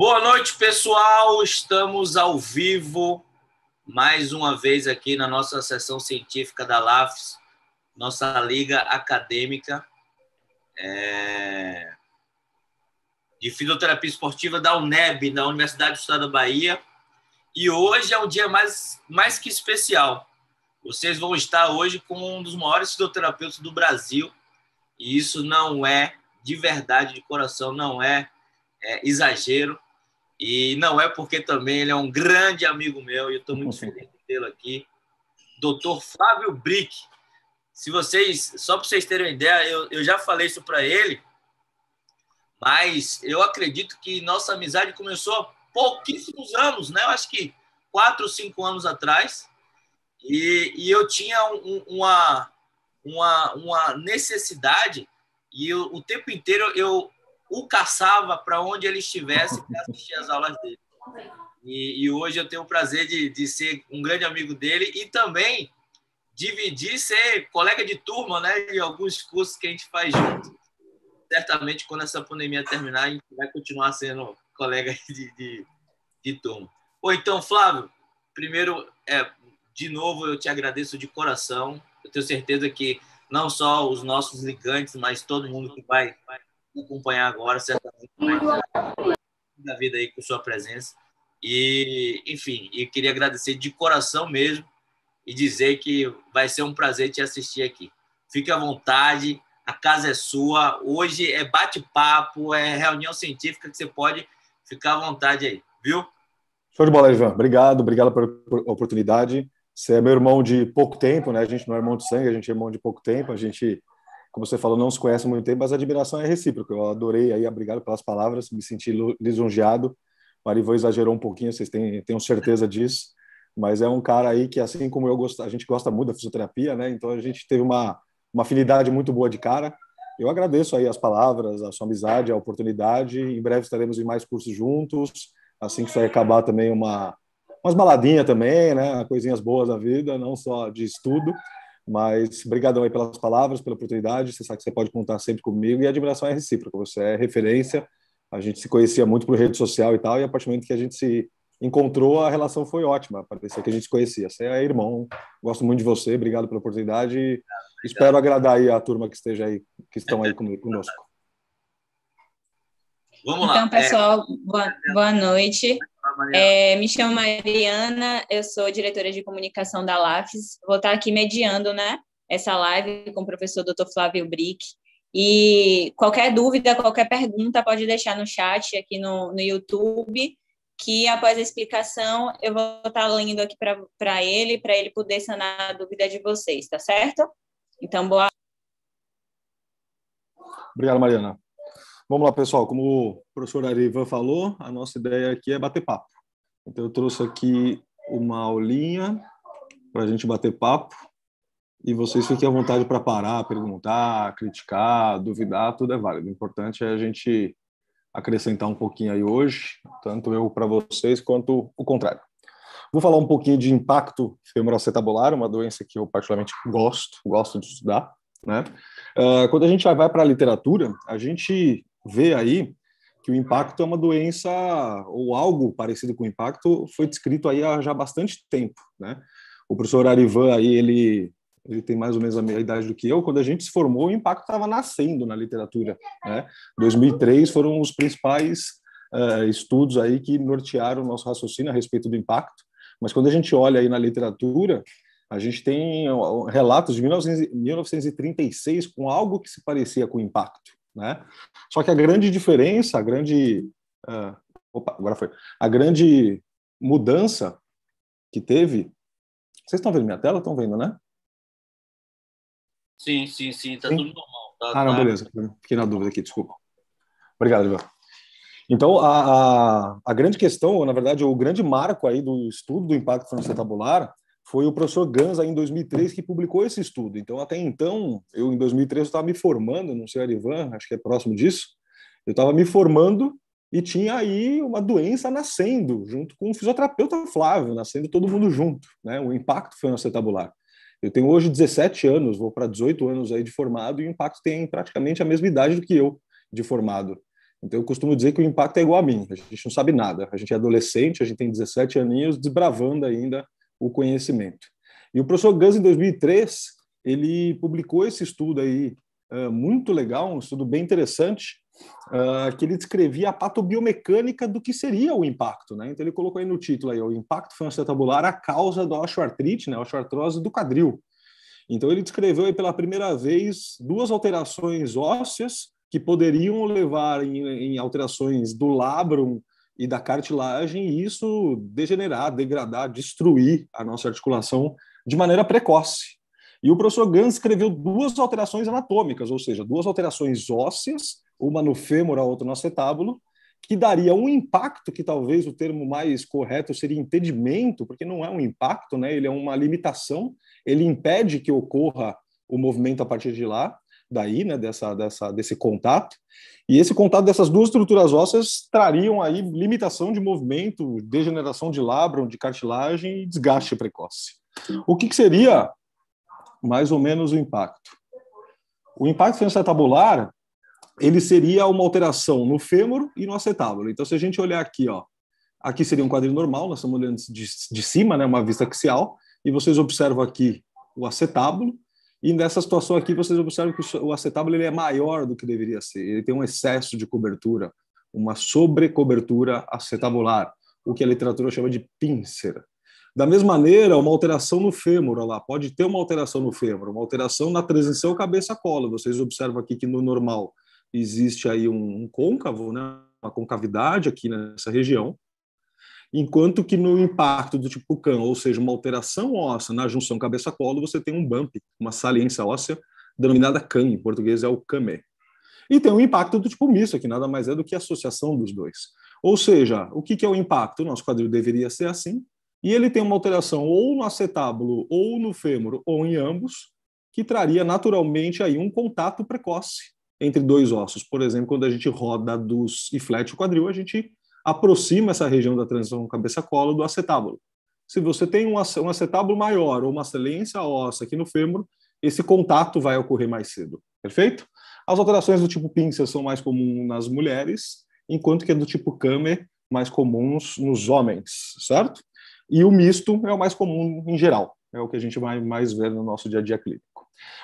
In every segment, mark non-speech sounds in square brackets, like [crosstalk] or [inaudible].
Boa noite, pessoal. Estamos ao vivo mais uma vez aqui na nossa sessão científica da LAFES, nossa liga acadêmica é... de fisioterapia esportiva da UNEB, da Universidade do Estado da Bahia. E hoje é um dia mais, mais que especial. Vocês vão estar hoje com um dos maiores fisioterapeutas do Brasil, e isso não é de verdade, de coração, não é, é exagero. E não é porque também ele é um grande amigo meu e eu estou muito [laughs] feliz de tê-lo aqui. Doutor Flávio Brick. Se vocês, só para vocês terem uma ideia, eu, eu já falei isso para ele, mas eu acredito que nossa amizade começou há pouquíssimos anos, né? Eu acho que quatro, cinco anos atrás. E, e eu tinha um, uma, uma, uma necessidade, e eu, o tempo inteiro eu, o caçava para onde ele estivesse para assistir as aulas dele. E, e, hoje eu tenho o prazer de, de ser um grande amigo dele e também dividir, ser colega de turma, né, de alguns cursos que a gente faz junto. Certamente, quando essa pandemia terminar, a gente vai continuar sendo colega [laughs] de, de, de turma. Ou então, Flávio, primeiro, é, de novo, eu te agradeço de coração. Eu tenho certeza que não só os nossos ligantes, mas todo mundo que vai acompanhar agora, certamente da vida aí com sua presença. E, enfim, e queria agradecer de coração mesmo e dizer que vai ser um prazer te assistir aqui. Fique à vontade, a casa é sua. Hoje é bate-papo, é reunião científica que você pode ficar à vontade aí, viu? Show de bola, Ivan. Obrigado, obrigado pela oportunidade. Você é meu irmão de pouco tempo, né? A gente não é irmão de sangue, a gente é irmão de pouco tempo. A gente como você falou, não se conhece muito tempo, mas a admiração é recíproca. Eu adorei aí, obrigado pelas palavras, me senti lisonjeado. O Arivô exagerou um pouquinho, vocês têm, tenham certeza disso. Mas é um cara aí que, assim como eu, gosto, a gente gosta muito da fisioterapia, né? Então a gente teve uma, uma afinidade muito boa de cara. Eu agradeço aí as palavras, a sua amizade, a oportunidade. Em breve estaremos em mais cursos juntos. Assim que isso acabar também uma umas baladinhas também, né? Coisinhas boas da vida, não só de estudo. Mas brigadão aí pelas palavras, pela oportunidade. Você sabe que você pode contar sempre comigo e a admiração é recíproca. Você é referência. A gente se conhecia muito por rede social e tal, e a partir do momento que a gente se encontrou, a relação foi ótima. Parecia que a gente se conhecia. Você é irmão, gosto muito de você, obrigado pela oportunidade. E Espero agradar aí a turma que esteja aí, que estão aí comigo, conosco. Vamos então, lá. Então, pessoal, é... boa, boa, noite. É, me chamo Mariana, eu sou diretora de comunicação da LAFES. Vou estar aqui mediando né, essa live com o professor Dr. Flávio Brick. E qualquer dúvida, qualquer pergunta, pode deixar no chat aqui no, no YouTube, que após a explicação eu vou estar lendo aqui para ele, para ele poder sanar a dúvida de vocês, tá certo? Então, boa. Obrigado, Mariana. Vamos lá, pessoal. Como o professor Arivan falou, a nossa ideia aqui é bater papo. Então, eu trouxe aqui uma aulinha para a gente bater papo e vocês fiquem à vontade para parar, perguntar, criticar, duvidar, tudo é válido. O importante é a gente acrescentar um pouquinho aí hoje, tanto eu para vocês quanto o contrário. Vou falar um pouquinho de impacto femoral uma doença que eu particularmente gosto, gosto de estudar. Né? Uh, quando a gente vai para a literatura, a gente vê aí que o impacto é uma doença ou algo parecido com o impacto foi descrito aí há já bastante tempo, né? O professor Arivan aí ele ele tem mais ou menos a mesma idade do que eu. Quando a gente se formou, o impacto estava nascendo na literatura. Né? 2003 foram os principais uh, estudos aí que nortearam o nosso raciocínio a respeito do impacto. Mas quando a gente olha aí na literatura, a gente tem relatos de 1936 com algo que se parecia com impacto. Né? Só que a grande diferença, a grande. Uh, opa, agora foi. A grande mudança que teve. Vocês estão vendo minha tela? Estão vendo, né? Sim, sim, sim. Está tudo normal. Tá, ah, não, tá. beleza. Fiquei na dúvida aqui, desculpa. Obrigado, Ivan. Então, a, a, a, grande questão, ou, na verdade, o grande marco aí do estudo do impacto financeiro tabular foi o professor Gans, em 2003 que publicou esse estudo. Então, até então, eu em 2003 estava me formando, não sei, Arivan, acho que é próximo disso, eu estava me formando e tinha aí uma doença nascendo, junto com o fisioterapeuta Flávio, nascendo todo mundo junto. Né? O impacto foi acetabular. Eu tenho hoje 17 anos, vou para 18 anos aí de formado, e o impacto tem praticamente a mesma idade do que eu de formado. Então, eu costumo dizer que o impacto é igual a mim, a gente não sabe nada. A gente é adolescente, a gente tem 17 aninhos, desbravando ainda o conhecimento. E o professor Gans, em 2003, ele publicou esse estudo aí, eh, muito legal, um estudo bem interessante, eh, que ele descrevia a patobiomecânica do que seria o impacto. Né? Então, ele colocou aí no título aí, o impacto fancetabular, a causa da osteoartrite, né? osteoartrose do quadril. Então, ele descreveu aí pela primeira vez duas alterações ósseas que poderiam levar em, em alterações do labrum e da cartilagem e isso degenerar, degradar, destruir a nossa articulação de maneira precoce. E o professor Gans escreveu duas alterações anatômicas, ou seja, duas alterações ósseas, uma no fêmur, a outra no acetábulo, que daria um impacto, que talvez o termo mais correto seria impedimento, porque não é um impacto, né? ele é uma limitação, ele impede que ocorra o movimento a partir de lá, daí, né, dessa, dessa, desse contato. E esse contato dessas duas estruturas ósseas trariam aí limitação de movimento, degeneração de labrum, de cartilagem e desgaste precoce. O que, que seria mais ou menos o impacto? O impacto transcetabular ele seria uma alteração no fêmur e no acetábulo. Então, se a gente olhar aqui, ó, aqui seria um quadril normal, nós estamos olhando de, de cima, né, uma vista axial, e vocês observam aqui o acetábulo, e nessa situação aqui, vocês observam que o acetábulo ele é maior do que deveria ser. Ele tem um excesso de cobertura, uma sobrecobertura acetabular, o que a literatura chama de pincer. Da mesma maneira, uma alteração no fêmur, lá, pode ter uma alteração no fêmur, uma alteração na transição cabeça-cola. Vocês observam aqui que no normal existe aí um, um côncavo, né? uma concavidade aqui nessa região, Enquanto que no impacto do tipo cão, ou seja, uma alteração óssea na junção cabeça-colo, você tem um bump, uma saliência óssea, denominada CAN, em português é o CAMÉ. E tem um impacto do tipo misto, que nada mais é do que a associação dos dois. Ou seja, o que é o impacto? nosso quadril deveria ser assim, e ele tem uma alteração ou no acetábulo, ou no fêmur, ou em ambos, que traria naturalmente aí um contato precoce entre dois ossos. Por exemplo, quando a gente roda, e flete o quadril, a gente aproxima essa região da transição cabeça colo do acetábulo. Se você tem um acetábulo maior ou uma excelência óssea aqui no fêmur, esse contato vai ocorrer mais cedo, perfeito? As alterações do tipo pinça são mais comuns nas mulheres, enquanto que é do tipo camer mais comuns nos homens, certo? E o misto é o mais comum em geral, é o que a gente vai mais ver no nosso dia a dia clínico.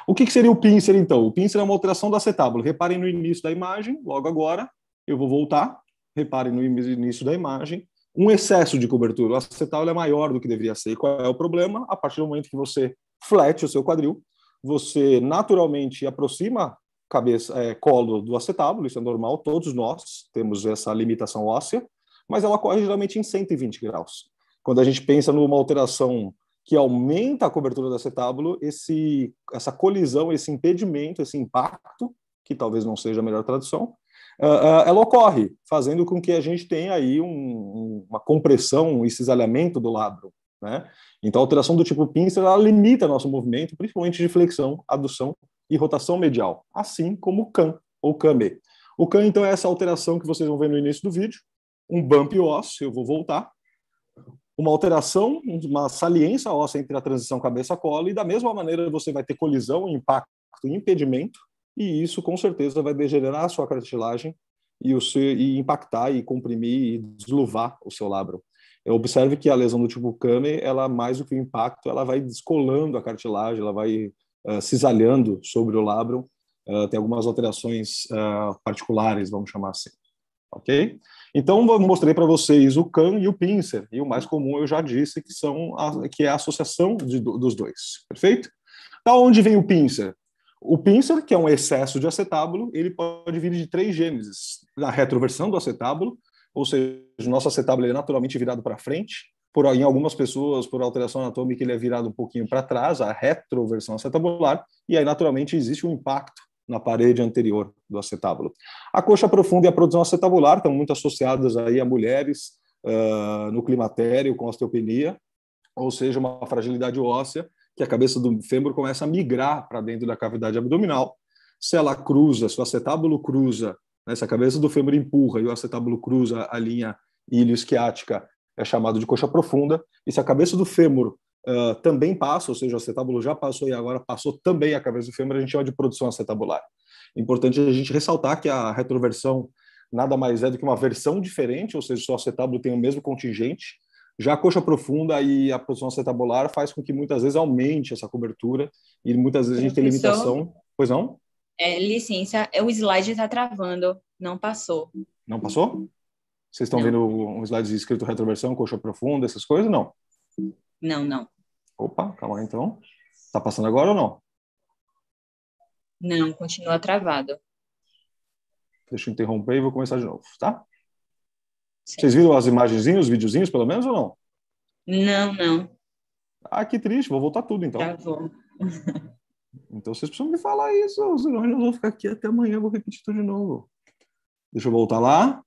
O que, seria o pincer, então? O pincer é uma alteração do acetábulo. Reparem no início da imagem, logo agora, eu vou voltar, repare no início da imagem, um excesso de cobertura. O acetal é maior do que deveria ser. E qual é o problema? A partir do momento que você flete o seu quadril, você naturalmente aproxima cabeça, é, colo do acetábulo, isso é normal, todos nós temos essa limitação óssea, mas ela ocorre geralmente em 120 graus. Quando a gente pensa numa alteração que aumenta a cobertura do acetábulo, esse, essa colisão, esse impedimento, esse impacto, que talvez não seja a melhor tradução, ah, ah, ela ocorre, fazendo com que a gente tenha aí um, uma compressão e cisalhamento do labro Né? Então, a alteração do tipo pincer ela limita nosso movimento, principalmente de flexão, adução e rotação medial, assim como o can ou camê. O can, então, é essa alteração que vocês vão ver no início do vídeo, um bump ósseo, eu vou voltar, uma alteração, uma saliência óssea entre a transição cabeça-cola, e da mesma maneira você vai ter colisão, impacto e impedimento, e isso com certeza vai degenerar a sua cartilagem e, o seu, e impactar e comprimir e desluvar o seu labro. Observe que a lesão do tipo Kame, ela mais do que o impacto, ela vai descolando a cartilagem, ela vai uh, cisalhando sobre o labro, uh, eh, tem algumas alterações uh, particulares, vamos chamar assim. Ok? Então, eu mostrei para vocês o CAN e o pincer, e o mais comum eu já disse que, são a, que é a associação de, dos dois, perfeito? Da onde vem o pincer? O pincer, que é um excesso de acetábulo, ele pode vir de três gêneses: na retroversão do acetábulo, ou seja, o nosso acetábulo é naturalmente virado para frente. Por, em algumas pessoas, por alteração anatômica, ele é virado um pouquinho para trás, a retroversão acetabular, e aí naturalmente existe um impacto na parede anterior do acetábulo. A coxa profunda e a produção acetabular estão muito associadas aí a mulheres uh, no climatério com osteopenia, ou seja, uma fragilidade óssea que a cabeça do fêmur começa a migrar para dentro da cavidade abdominal. Se ela cruza, se o acetábulo cruza, né, se a cabeça do fêmur empurra e o acetábulo cruza a linha ilioesquiática, é chamado de coxa profunda. E se a cabeça do fêmur uh, também passa, ou seja, o acetábulo já passou e agora passou também a cabeça do fêmur, a gente chama de produção acetabular. Importante a gente ressaltar que a retroversão nada mais é do que uma versão diferente, ou seja, o acetábulo tem o mesmo contingente, já a coxa profunda e a posição acetabular faz com que muitas vezes aumente essa cobertura e muitas vezes a gente tem limitação. Pois não? É, licença, é, o slide está travando, não passou. Não passou? Vocês estão vendo um slide escrito retroversão, coxa profunda, essas coisas? Não. Não, não. Opa, calma aí então. Está passando agora ou não? Não, continua travado. Deixa eu interromper e vou começar de novo, tá? Vocês viram as imagenzinhas, os videozinhos, pelo menos, ou não? Não, não. Ah, que triste, vou voltar tudo então. Tá bom. [laughs] então vocês precisam me falar isso, senão eu vou ficar aqui até amanhã, vou repetir tudo de novo. Deixa eu voltar lá.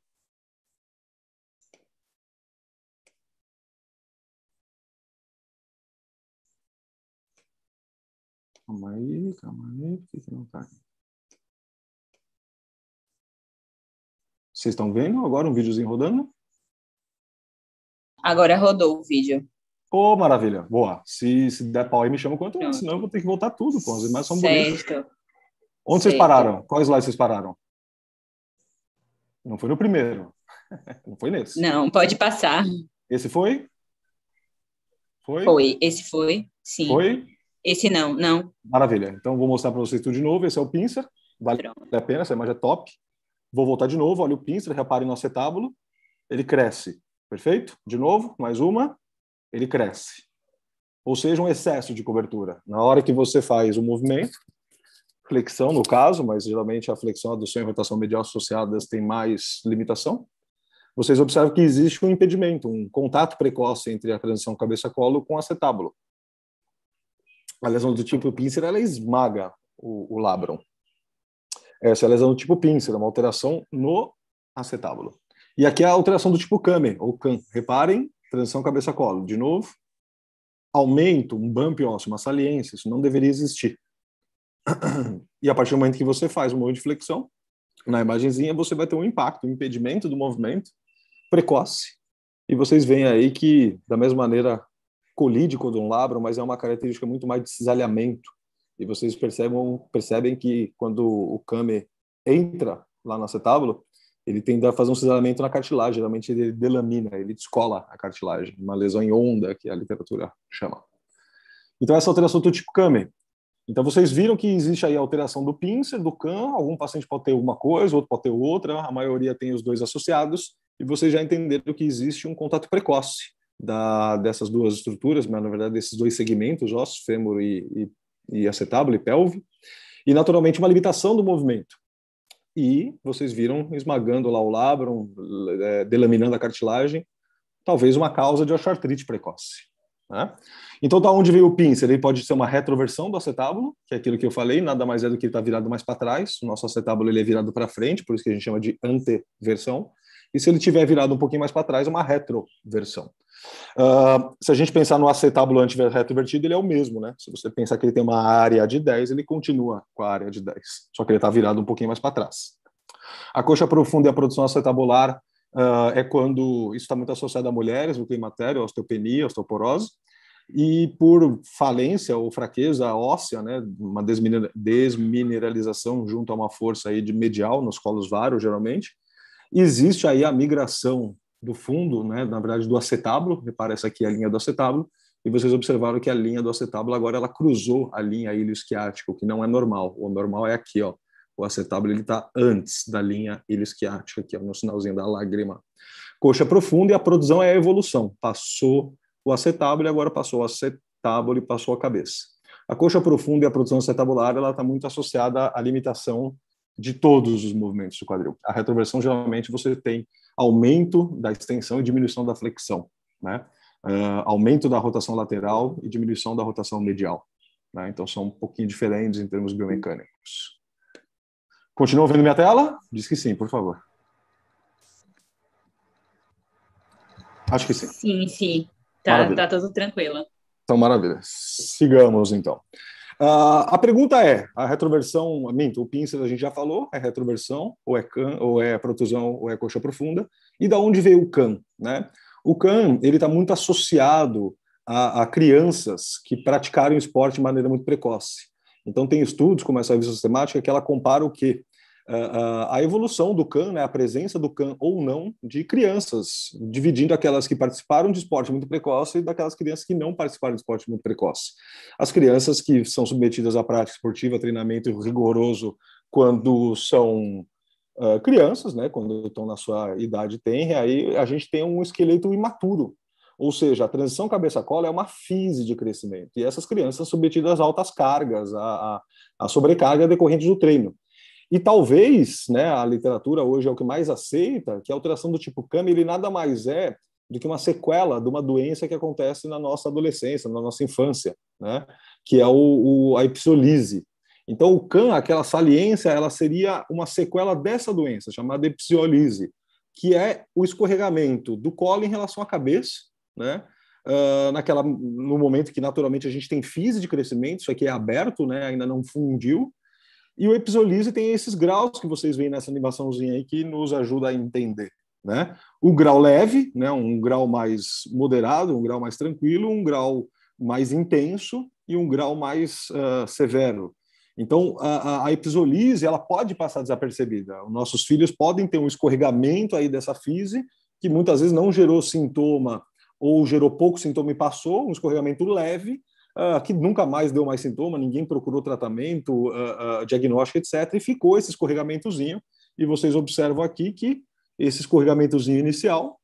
Calma aí, calma aí, por que, que não tá aqui? Vocês estão vendo agora um videozinho rodando? Agora rodou o vídeo. Ô, oh, maravilha. Boa. Se, se der pau aí, me chama quanto antes, senão eu vou ter que voltar tudo, pô. As imagens são bonitas. Certo. Onde certo. vocês pararam? Quais slide vocês pararam? Não foi no primeiro. [laughs] Não foi nesse. Não, pode passar. Esse foi? Foi? Foi. Esse foi, sim. Foi? Esse não, não. Maravilha. Então, vou mostrar para vocês tudo de novo. Esse é o pincer. Vale Pronto. a pena, essa imagem é top. Vou voltar de novo, olha o pincel repare no acetábulo, ele cresce, perfeito? De novo, mais uma, ele cresce. Ou seja, um excesso de cobertura. Na hora que você faz o movimento, flexão no caso, mas geralmente a flexão, adução e rotação medial associadas têm mais limitação, vocês observam que existe um impedimento, um contato precoce entre a transição cabeça-colo com acetábulo. A lesão do tipo pincer, ela esmaga o, o labrum. Essa é a lesão do tipo pincer, uma alteração no acetábulo. E aqui é a alteração do tipo CAME, ou CAM. Reparem, transição cabeça-colo. De novo, aumento, um bump ósseo, uma saliência, isso não deveria existir. [clears throat] E a partir do momento que você faz um movimento de flexão, na imagenzinha você vai ter um impacto, um impedimento do movimento precoce. E vocês veem aí que, da mesma maneira, colide quando um labro, mas é uma característica muito mais de cisalhamento e vocês percebam, percebem que quando o Kame entra lá no acetábulo, ele tende a fazer um cisalhamento na cartilagem, geralmente ele delamina, ele descola a cartilagem, uma lesão em onda, que a literatura chama. Então, essa alteração do tipo Kame. Então, vocês viram que existe aí a alteração do pincer, do CAM, algum paciente pode ter uma coisa, outro pode ter outra, a maioria tem os dois associados, e vocês já entenderam que existe um contato precoce da, dessas duas estruturas, mas na verdade desses dois segmentos, ossos, fêmur e, e e acetábulo e pelve, e naturalmente uma limitação do movimento. E vocês viram esmagando lá o labrum, é, delaminando a cartilagem, talvez uma causa de osteoartrite precoce. Né? Então, da onde veio o pincer? Ele pode ser uma retroversão do acetábulo, que é aquilo que eu falei, nada mais é do que ele está virado mais para trás. O nosso acetábulo ele é virado para frente, por isso que a gente chama de anteversão e se ele tiver virado um pouquinho mais para trás, uma retroversão. Uh, se a gente pensar no acetábulo anti-retrovertido, ele é o mesmo, né? Se você pensar que ele tem uma área de 10, ele continua com a área de 10, só que ele está virado um pouquinho mais para trás. A coxa profunda e a produção acetabular uh, é quando isso está muito associado a mulheres, no climatério, osteopenia, osteoporose, e por falência ou fraqueza óssea, né, uma desmineralização junto a uma força aí de medial nos colos vários, geralmente, Existe aí a migração do fundo, né, na verdade do acetábulo, repara essa aqui é a linha do acetábulo, e vocês observaram que a linha do acetábulo agora ela cruzou a linha ilioesquiática, o que não é normal. O normal é aqui, ó. O acetábulo ele está antes da linha ilioesquiática, aqui, ó, no sinalzinho da lágrima. Coxa profunda e a produção é a evolução. Passou o acetábulo e agora passou o acetábulo e passou a cabeça. A coxa profunda e a produção acetabular ela está muito associada à limitação de todos os movimentos do quadril. A retroversão, geralmente, você tem aumento da extensão e diminuição da flexão, né? Uh, aumento da rotação lateral e diminuição da rotação medial. Né? Então, são um pouquinho diferentes em termos biomecânicos. Continua vendo minha tela? Diz que sim, por favor. Acho que sim. Sim, sim. Tá, tá tudo tranquilo. Então, maravilha. Sigamos, então. Uh, a pergunta é: a retroversão, minto, o pincel a gente já falou, é retroversão, ou é can, ou é protusão, ou é coxa profunda, e da onde veio o can, né? O can, ele está muito associado a, a, crianças que praticaram esporte de maneira muito precoce. Então, tem estudos, como essa revista sistemática, que ela compara o quê? a evolução do CAN, né, a presença do CAN ou não de crianças, dividindo aquelas que participaram de esporte muito precoce e daquelas crianças que não participaram de esporte muito precoce. As crianças que são submetidas à prática esportiva, treinamento rigoroso quando são uh, crianças, né, quando estão na sua idade tenra, aí a gente tem um esqueleto imaturo. Ou seja, a transição cabeça-cola é uma fise de crescimento. E essas crianças são submetidas a altas cargas, a, a, a sobrecarga decorrente do treino. E talvez, né, a literatura hoje é o que mais aceita, que é a alteração do tipo cam ele nada mais é do que uma sequela de uma doença que acontece na nossa adolescência, na nossa infância, né? que é o, o a ipsiolise. Então, o cam aquela saliência, ela seria uma sequela dessa doença, chamada ipsiolise, que é o escorregamento do colo em relação à cabeça, né? Uh, naquela, no momento que naturalmente a gente tem fise de crescimento, isso aqui é aberto, né? ainda não fundiu, e o Episolise tem esses graus que vocês veem nessa animaçãozinha aí que nos ajuda a entender. Né? O grau leve, né? um grau mais moderado, um grau mais tranquilo, um grau mais intenso e um grau mais uh, severo. Então, a, a, episolise ela pode passar desapercebida. Os nossos filhos podem ter um escorregamento aí dessa fise, que muitas vezes não gerou sintoma ou gerou pouco sintoma e passou, um escorregamento leve, ah, que nunca mais deu mais sintoma, ninguém procurou tratamento, uh, uh, diagnóstico, etc. E ficou esse escorregamentozinho. E vocês observam aqui que esse escorregamentozinho inicial,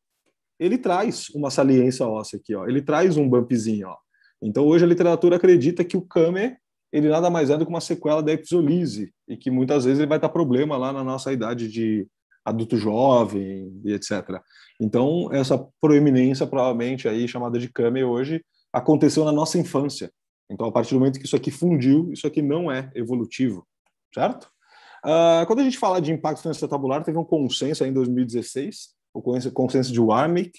ele traz uma saliência óssea aqui, ó. ele traz um bumpzinho. Ó. Então, hoje a literatura acredita que o Kame ele nada mais é do que uma sequela da epizolise, e que muitas vezes ele vai dar problema lá na nossa idade de adulto jovem e etc. Então, essa proeminência, provavelmente, aí chamada de Kame hoje, aconteceu na nossa infância. Então, a partir do momento que isso aqui fundiu, isso aqui não é evolutivo, certo? Uh, quando a gente fala de impacto financeiro tabular, teve um consenso em 2016, o consenso de Warmick,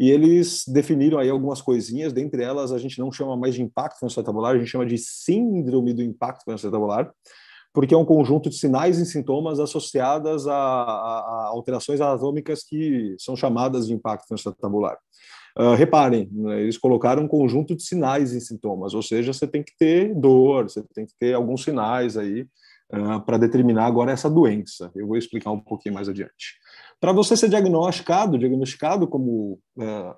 e eles definiram aí algumas coisinhas, dentre elas a gente não chama mais de impacto financeiro tabular, a gente chama de síndrome do impacto financeiro tabular, porque é um conjunto de sinais e sintomas associadas a, a, a alterações anatômicas que são chamadas de impacto financeiro tabular. Ah, reparem, né, eles colocaram um conjunto de sinais e sintomas, ou seja, você tem que ter dor, você tem que ter alguns sinais aí uh, ah, para determinar agora essa doença. Eu vou explicar um pouquinho mais adiante. Para você ser diagnosticado, diagnosticado como uh,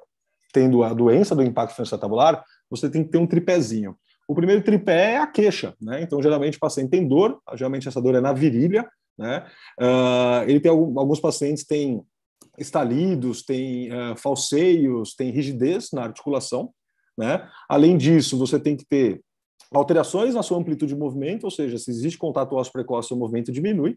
tendo a doença do impacto financeiro tabular, você tem que ter um tripézinho. O primeiro tripé é a queixa, né? Então, geralmente, o paciente tem dor, geralmente essa dor é na virilha, né? Uh, ele tem alguns pacientes têm estalidos, tem uh, falseios, tem rigidez na articulação. Né? Além disso, você tem que ter alterações na sua amplitude de movimento, ou seja, se existe contato ósseo precoce, seu movimento diminui.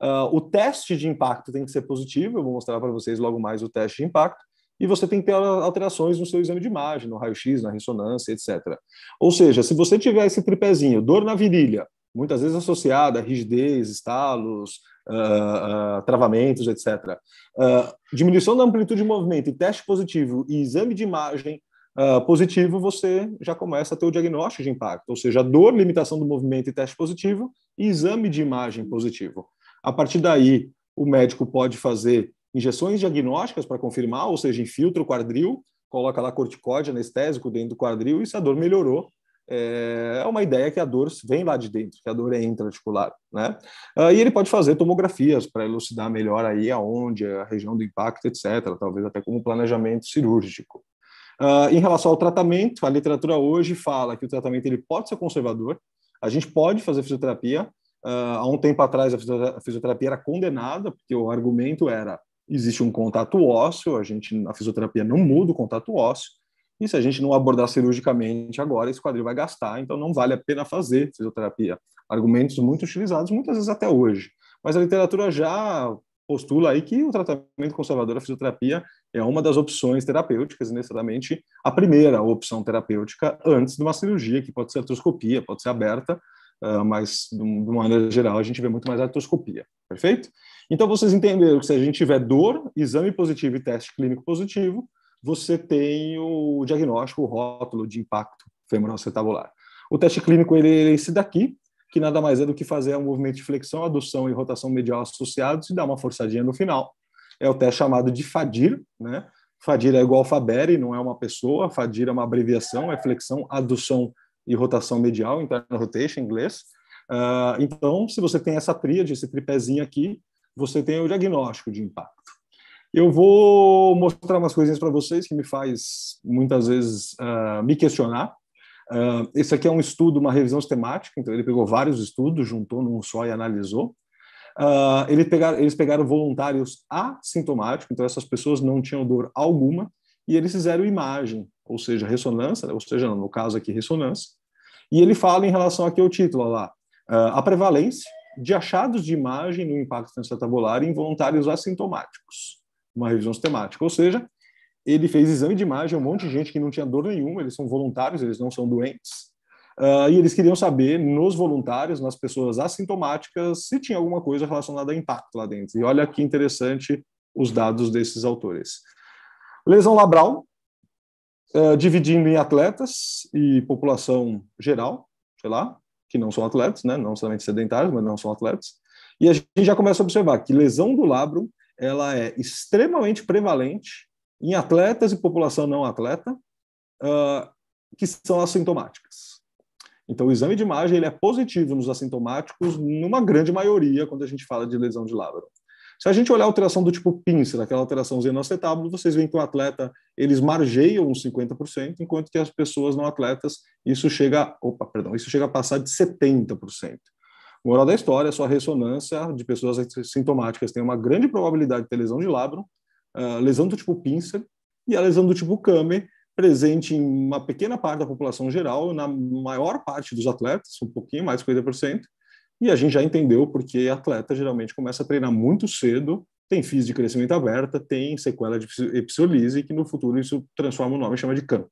Uh, o teste de impacto tem que ser positivo, eu vou mostrar para vocês logo mais o teste de impacto. E você tem que ter alterações no seu exame de imagem, no raio-x, na ressonância, etc. Ou seja, se você tiver esse tripézinho, dor na virilha, muitas vezes associada a rigidez, estalos, uh, travamentos, etc. Uh, ah, diminuição da amplitude de movimento e teste positivo e exame de imagem positivo, você já começa a ter o diagnóstico de impacto, ou seja, dor, limitação do movimento e teste positivo e exame de imagem positivo. A partir daí, o médico pode fazer injeções diagnósticas para confirmar, ou seja, infiltra o quadril, coloca lá corticóide anestésico dentro do quadril e se a dor melhorou, é, é uma ideia que a dor vem lá de dentro, que a dor é intraarticular, né? Ah, e ele pode fazer tomografias para elucidar melhor aí aonde, a região do impacto, etc., talvez até como planejamento cirúrgico. Ah, em relação ao tratamento, a literatura hoje fala que o tratamento ele pode ser conservador, a gente pode fazer fisioterapia. Ah, há um tempo atrás, a fisioterapia era condenada, porque o argumento era existe um contato ósseo, a gente na fisioterapia não muda o contato ósseo, e se a gente não abordar cirurgicamente agora, esse quadril vai gastar, então não vale a pena fazer fisioterapia. Argumentos muito utilizados, muitas vezes até hoje. Mas a literatura já postula aí que o tratamento conservador a fisioterapia é uma das opções terapêuticas, necessariamente a primeira opção terapêutica antes de uma cirurgia, que pode ser artroscopia, pode ser aberta, ah, mas de uma maneira geral a gente vê muito mais artroscopia, perfeito? Então vocês entenderam que se a gente tiver dor, exame positivo e teste clínico positivo, você tem o diagnóstico, o rótulo de impacto femoral acetabular. O teste clínico ele é esse daqui, que nada mais é do que fazer um movimento de flexão, adução e rotação medial associados e dar uma forçadinha no final. É o teste chamado de FADIR, né? FADIR é igual FABERI, não é uma pessoa, FADIR é uma abreviação, é flexão, adução e rotação medial, internal rotation em inglês. Uh, então, se você tem essa tríade, esse tripézinho aqui, você tem o diagnóstico de impacto. Eu vou mostrar umas coisinhas para vocês que me faz muitas vezes uh, me questionar. Uh, esse aqui é um estudo, uma revisão sistemática, então ele pegou vários estudos, juntou num só e analisou. Uh, ele pegar, eles pegaram voluntários assintomáticos, então essas pessoas não tinham dor alguma, e eles fizeram imagem, ou seja, ressonância, né? ou seja, no caso aqui, ressonância. E ele fala em relação aqui ao título, lá, a prevalência de achados de imagem no impacto transsetabular em voluntários assintomáticos uma revisão sistemática. Ou seja, ele fez exame de imagem, um monte de gente que não tinha dor nenhuma, eles são voluntários, eles não são doentes, uh, e eles queriam saber nos voluntários, nas pessoas assintomáticas, se tinha alguma coisa relacionada a impacto lá dentro. E olha que interessante os dados desses autores. Lesão labral, uh, dividindo em atletas e população geral, sei lá, que não são atletas, né? não somente sedentários, mas não são atletas. E a gente já começa a observar que lesão do labro ela é extremamente prevalente em atletas e população não atleta uh, que são assintomáticas. Então, o exame de imagem ele é positivo nos assintomáticos, numa grande maioria, quando a gente fala de lesão de Labrador. Se a gente olhar a alteração do tipo pincer, aquela alteração zenoacetábulo, vocês veem que o atleta, eles margeiam uns 50%, enquanto que as pessoas não atletas, isso chega, opa, perdão, isso chega a passar de 70%. Moral da história, sua ressonância de pessoas sintomáticas tem uma grande probabilidade de ter lesão de labrum, uh, lesão do tipo pincer e a lesão do tipo Kame, presente em uma pequena parte da população geral, na maior parte dos atletas, um pouquinho mais de 50%, e a gente já entendeu porque atleta geralmente começa a treinar muito cedo, tem FIS de crescimento aberta, tem sequela de epissolise, que no futuro isso transforma o nome e chama de CAM.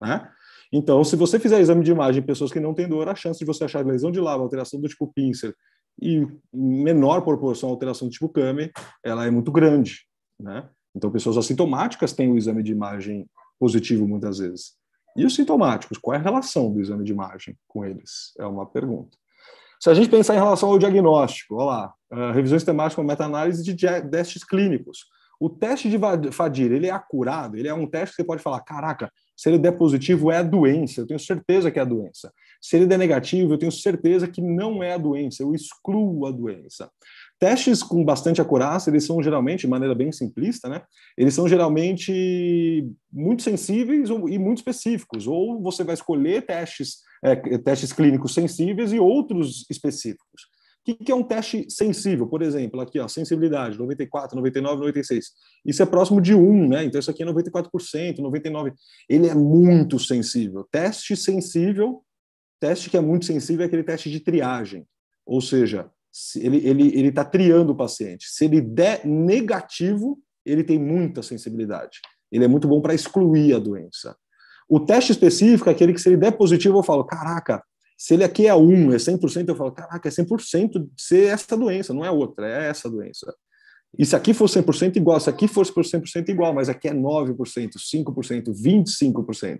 Né? Então, se você fizer exame de imagem em pessoas que não têm dor, a chance de você achar lesão de lava, alteração do tipo pincer e menor proporção alteração do tipo CAME, ela é muito grande, né? Então, pessoas assintomáticas têm o exame de imagem positivo muitas vezes. E os sintomáticos, qual é a relação do exame de imagem com eles? É uma pergunta. Se a gente pensar em relação ao diagnóstico, olha lá, eh, revisão sistemática com meta-análise de testes clínicos. O teste de FADIR, ele é acurado? Ele é um teste que você pode falar, caraca, se ele der positivo, é a doença, eu tenho certeza que é a doença. Se ele der negativo, eu tenho certeza que não é a doença, eu excluo a doença. Testes com bastante acurácia, eles são geralmente, de maneira bem simplista, né? Eles são geralmente muito sensíveis e muito específicos. Ou você vai escolher testes, é, testes clínicos sensíveis e outros específicos. O que, é um teste sensível? Por exemplo, aqui, ó, sensibilidade, 94, 99, 96. Isso é próximo de 1, né? Então, isso aqui é 94%, 99%. Ele é muito sensível. Teste sensível, teste que é muito sensível é aquele teste de triagem. Ou seja, ele está ele, ele tá triando o paciente. Se ele der negativo, ele tem muita sensibilidade. Ele é muito bom para excluir a doença. O teste específico é aquele que, se ele der positivo, eu falo: caraca, se ele aqui é 1, é 100%, eu falo, caraca, é 100% de ser essa doença, não é outra, é essa doença. E se aqui for 100% igual, se aqui fosse por 100% igual, mas aqui é 9%, 5%, 25%.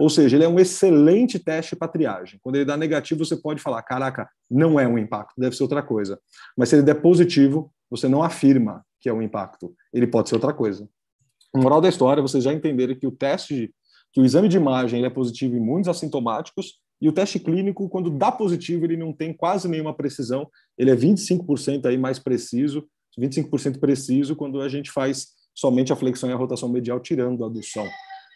Ou seja, ele é um excelente teste para triagem. Quando ele dá negativo, você pode falar, caraca, não é um impacto, deve ser outra coisa. Mas se ele der positivo, você não afirma que é um impacto, ele pode ser outra coisa. o moral da história, é vocês já entenderam que o teste, que o exame de imagem é positivo em muitos assintomáticos, e o teste clínico, quando dá positivo, ele não tem quase nenhuma precisão, ele é 25% aí mais preciso, 25% preciso quando a gente faz somente a flexão e a rotação medial tirando a adução.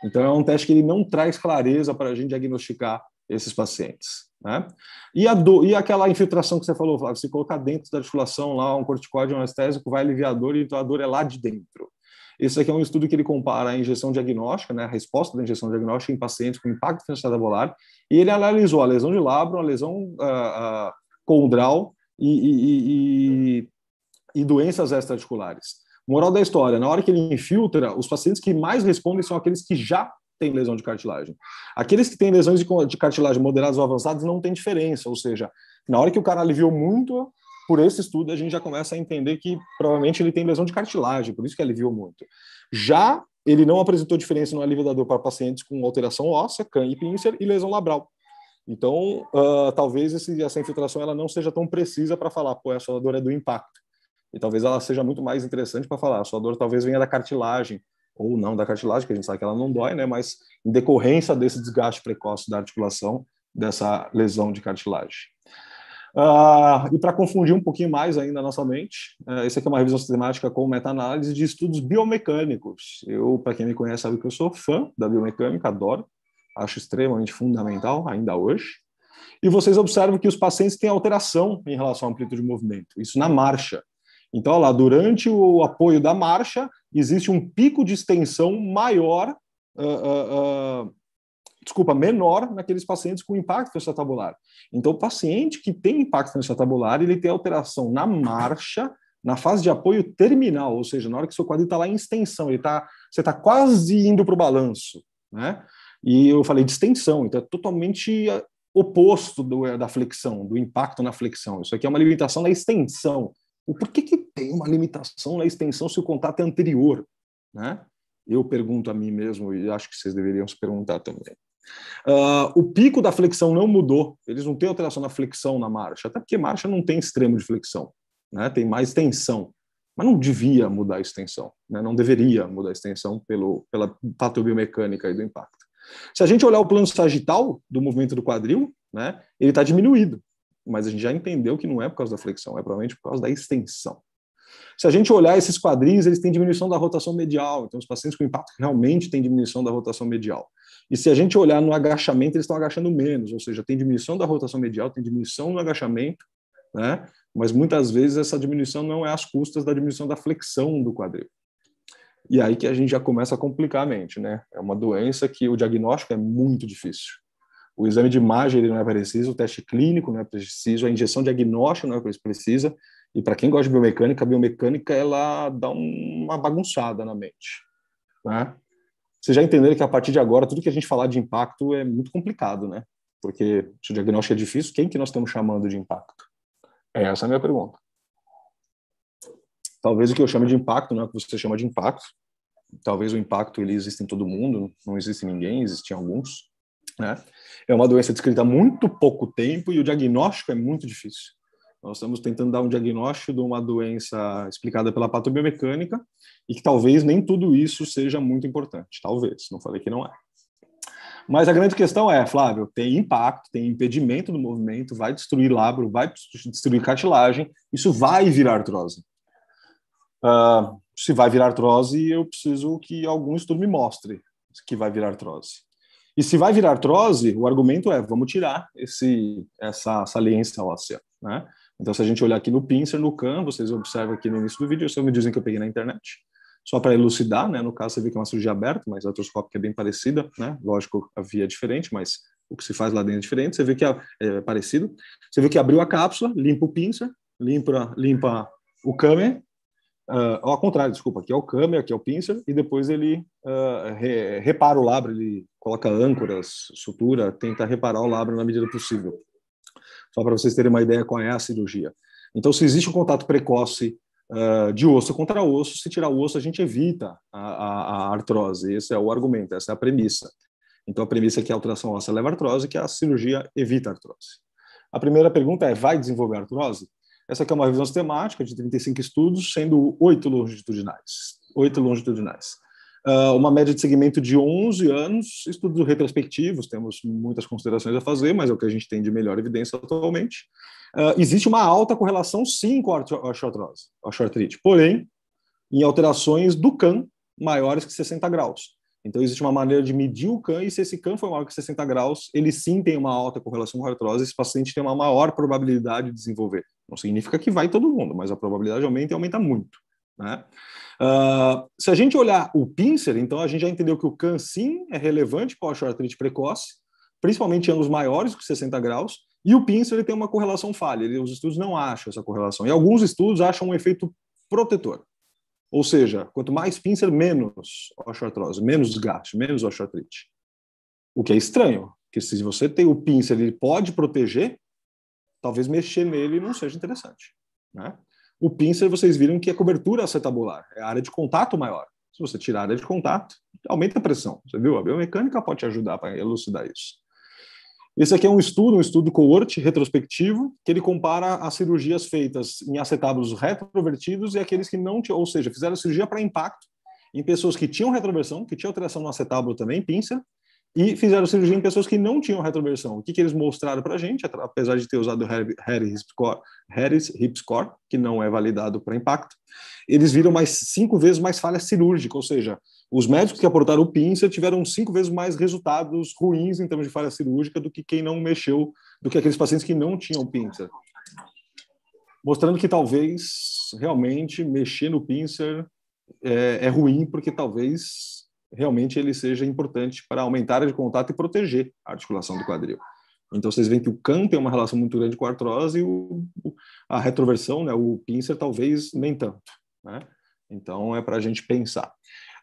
Então é um teste que ele não traz clareza para a gente diagnosticar esses pacientes. Né? E, a do, e aquela infiltração que você falou, Flávio, se colocar dentro da articulação lá um corticóide um anestésico, vai aliviar a dor, então a dor é lá de dentro. Esse aqui é um estudo que ele compara a injeção diagnóstica, né, a resposta da injeção diagnóstica em pacientes com impacto transitabolar e ele analisou a lesão de labro, a lesão a, ah, ah, condral e, e, e, e doenças extraarticulares. Moral da história, na hora que ele infiltra, os pacientes que mais respondem são aqueles que já têm lesão de cartilagem. Aqueles que têm lesões de cartilagem moderadas ou avançadas não tem diferença, ou seja, na hora que o cara aliviou muito, por esse estudo a gente já começa a entender que provavelmente ele tem lesão de cartilagem, por isso que aliviou muito. Já ele não apresentou diferença no alívio da dor para pacientes com alteração óssea, cãe e pincer e lesão labral. Então, uh, talvez esse, essa infiltração ela não seja tão precisa para falar, pô, a sua dor é do impacto. E talvez ela seja muito mais interessante para falar, a sua dor talvez venha da cartilagem, ou não da cartilagem, que a gente sabe que ela não dói, né? Mas em decorrência desse desgaste precoce da articulação, dessa lesão de cartilagem. Uh, e para confundir um pouquinho mais ainda a nossa mente, uh, eh, essa aqui é uma revisão sistemática com meta-análise de estudos biomecânicos. Eu, para quem me conhece, sabe que eu sou fã da biomecânica, adoro, acho extremamente fundamental ainda hoje. E vocês observam que os pacientes têm alteração em relação à amplitude de movimento, isso na marcha. Então, lá, durante o apoio da marcha, existe um pico de extensão maior uh, desculpa, menor naqueles pacientes com impacto fechatabular. Então, o paciente que tem impacto fechatabular, ele tem alteração na marcha, na fase de apoio terminal, ou seja, na hora que seu quadril está lá em extensão, ele tá, você está quase indo para o balanço, né? E eu falei de extensão, então é totalmente é, oposto do, é, da flexão, do impacto na flexão. Isso aqui é uma limitação na extensão. O porquê que tem uma limitação na extensão se o contato é anterior, né? Eu pergunto a mim mesmo e acho que vocês deveriam se perguntar também. Uh, o pico da flexão não mudou, eles não têm alteração na flexão na marcha, até porque marcha não tem extremo de flexão, né? tem mais tensão, mas não devia mudar a extensão, né? não deveria mudar a extensão pelo, pela patobiomecânica do impacto. Se a gente olhar o plano sagital do movimento do quadril, né, ele está diminuído, mas a gente já entendeu que não é por causa da flexão, é provavelmente por causa da extensão. Se a gente olhar esses quadris, eles têm diminuição da rotação medial, então os pacientes com impacto realmente têm diminuição da rotação medial. E se a gente olhar no agachamento, eles estão agachando menos, ou seja, tem diminuição da rotação medial, tem diminuição no agachamento, né? mas muitas vezes essa diminuição não é às custas da diminuição da flexão do quadril. E aí que a gente já começa a complicar a mente, né? É uma doença que o diagnóstico é muito difícil. O exame de imagem ele não é preciso, o teste clínico não é preciso, a injeção diagnóstica não é precisa. E para quem gosta de biomecânica, a biomecânica ela dá uma bagunçada na mente, né? Vocês já entenderam que a partir de agora, tudo que a gente falar de impacto é muito complicado, né? Porque se o diagnóstico é difícil, quem que nós estamos chamando de impacto? É, essa é a minha pergunta. Talvez o que eu chamo de impacto não é o que você chama de impacto. Talvez o impacto ele existe em todo mundo, não existe em ninguém, existem alguns. Né? É uma doença descrita há muito pouco tempo e o diagnóstico é muito difícil. Nós estamos tentando dar um diagnóstico de uma doença explicada pela patobiomecânica e que talvez nem tudo isso seja muito importante. Talvez, não falei que não é. Mas a grande questão é, Flávio, tem impacto, tem impedimento do movimento, vai destruir labro, vai destruir cartilagem, isso vai virar artrose. Uh, se vai virar artrose, eu preciso que algum estudo me mostre que vai virar artrose. E se vai virar artrose, o argumento é, vamos tirar esse, essa saliência óssea. Né? Então, se a gente olhar aqui no Pincer, no CAM, vocês observam aqui no início do vídeo, são dizem é que eu peguei na internet, só para elucidar, né? No caso, você vê que é uma cirurgia aberta, mas a artroscópica é bem parecida, né? Lógico, a via é diferente, mas o que se faz lá dentro é diferente. Você vê que é, é parecido. Você vê que abriu a cápsula, limpa o pincer, limpa, limpa o câmer, uh, ao contrário, desculpa, aqui é o câmer, aqui é o pincer, e depois ele uh, re, repara o labro, ele coloca âncoras, sutura, tenta reparar o labro na medida possível só para vocês terem uma ideia qual é a cirurgia. Então, se existe um contato precoce uh, de osso contra osso, se tirar o osso, a gente evita a, a, a, artrose. Esse é o argumento, essa é a premissa. Então, a premissa é que a alteração óssea leva à artrose, que a cirurgia evita a artrose. A primeira pergunta é: vai desenvolver artrose? Essa aqui é uma revisão sistemática de 35 estudos, sendo oito longitudinais. Oito longitudinais. Ah, uma média de segmento de 11 anos, estudos retrospectivos, temos muitas considerações a fazer, mas é o que a gente tem de melhor evidência atualmente. Ah, existe uma alta correlação, sim, com a osteoartrose, osteoartrite, porém, em alterações do CAN maiores que 60 graus. Então, existe uma maneira de medir o CAN, e se esse CAN for maior que 60 graus, ele sim tem uma alta correlação com a artrose, esse paciente tem uma maior probabilidade de desenvolver. Não significa que vai todo mundo, mas a probabilidade aumenta e aumenta muito. Né? Uh, se a gente olhar o pincer, então a gente já entendeu que o CAN-SIM é relevante para a osteoartrite precoce, principalmente em ângulos maiores que 60 graus, e o pincer ele tem uma correlação falha, ele, os estudos não acham essa correlação. E alguns estudos acham um efeito protetor, ou seja, quanto mais pincer, menos osteoartrose, menos desgaste, menos osteoartrite. O que é estranho, que se você tem o pincer, ele pode proteger, talvez mexer nele não seja interessante, né? O pincer, vocês viram que é cobertura acetabular, é a área de contato maior. Se você tirar a área de contato, aumenta a pressão. Você viu? A biomecânica pode te ajudar para elucidar isso. Esse aqui é um estudo, um estudo coorte retrospectivo, que ele compara as cirurgias feitas em acetábulos retrovertidos e aqueles que não tinham, ou seja, fizeram cirurgia para impacto em pessoas que tinham retroversão, que tinham alteração no acetábulo também, pincer, e fizeram cirurgia em pessoas que não tinham retroversão. O que, que eles mostraram para a gente, apesar de ter usado o Harris Hip, Harris Hip Score, que não é validado para impacto, eles viram mais cinco vezes mais falha cirúrgica, ou seja, os médicos que aportaram o pincer tiveram cinco vezes mais resultados ruins em termos de falha cirúrgica do que quem não mexeu, do que aqueles pacientes que não tinham pincer. Mostrando que talvez realmente mexer no pincer é, é ruim, porque talvez realmente ele seja importante para aumentar a área de contato e proteger a articulação do quadril. Então vocês veem que o can tem é uma relação muito grande com a artrose e o, a retroversão, né, o pincer talvez nem tanto. Né? Então é para a gente pensar.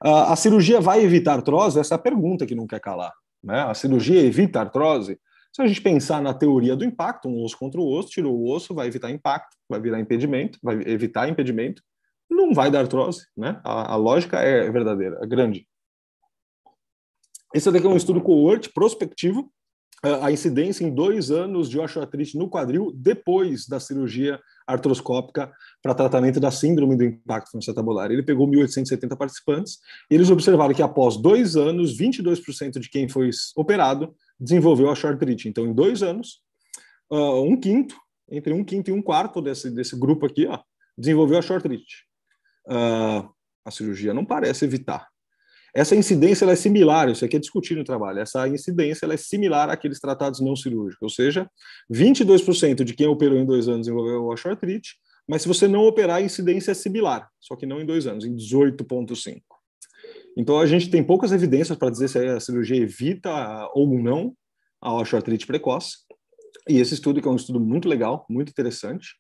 Uh, a cirurgia vai evitar artrose? Essa é a pergunta que não quer calar. Né? A cirurgia evita a artrose? Se a gente pensar na teoria do impacto, um osso contra o osso, tirou o osso, vai evitar impacto, vai virar impedimento, vai evitar impedimento, não vai dar artrose, né? A, a lógica é verdadeira, é grande. Esse daqui é um estudo coorte prospectivo, a incidência em dois anos de osteoartrite no quadril depois da cirurgia artroscópica para tratamento da síndrome do impacto franciotabular. Ele pegou 1.870 participantes e eles observaram que após dois anos, 22% de quem foi operado desenvolveu osteoartrite. Então, em dois anos, ah, um quinto, entre um quinto e um quarto desse, desse grupo aqui, ó, desenvolveu osteoartrite. Uh, ah, a cirurgia não parece evitar essa incidência é similar, isso aqui é discutido no trabalho, essa incidência é similar àqueles tratados não cirúrgicos, ou seja, 22% de quem operou em dois anos envolveu osteoartrite, mas se você não operar, a incidência é similar, só que não em dois anos, em 18,5%. Então, a gente tem poucas evidências para dizer se a cirurgia evita ou não a osteoartrite precoce. E esse estudo, que é um estudo muito legal, muito interessante,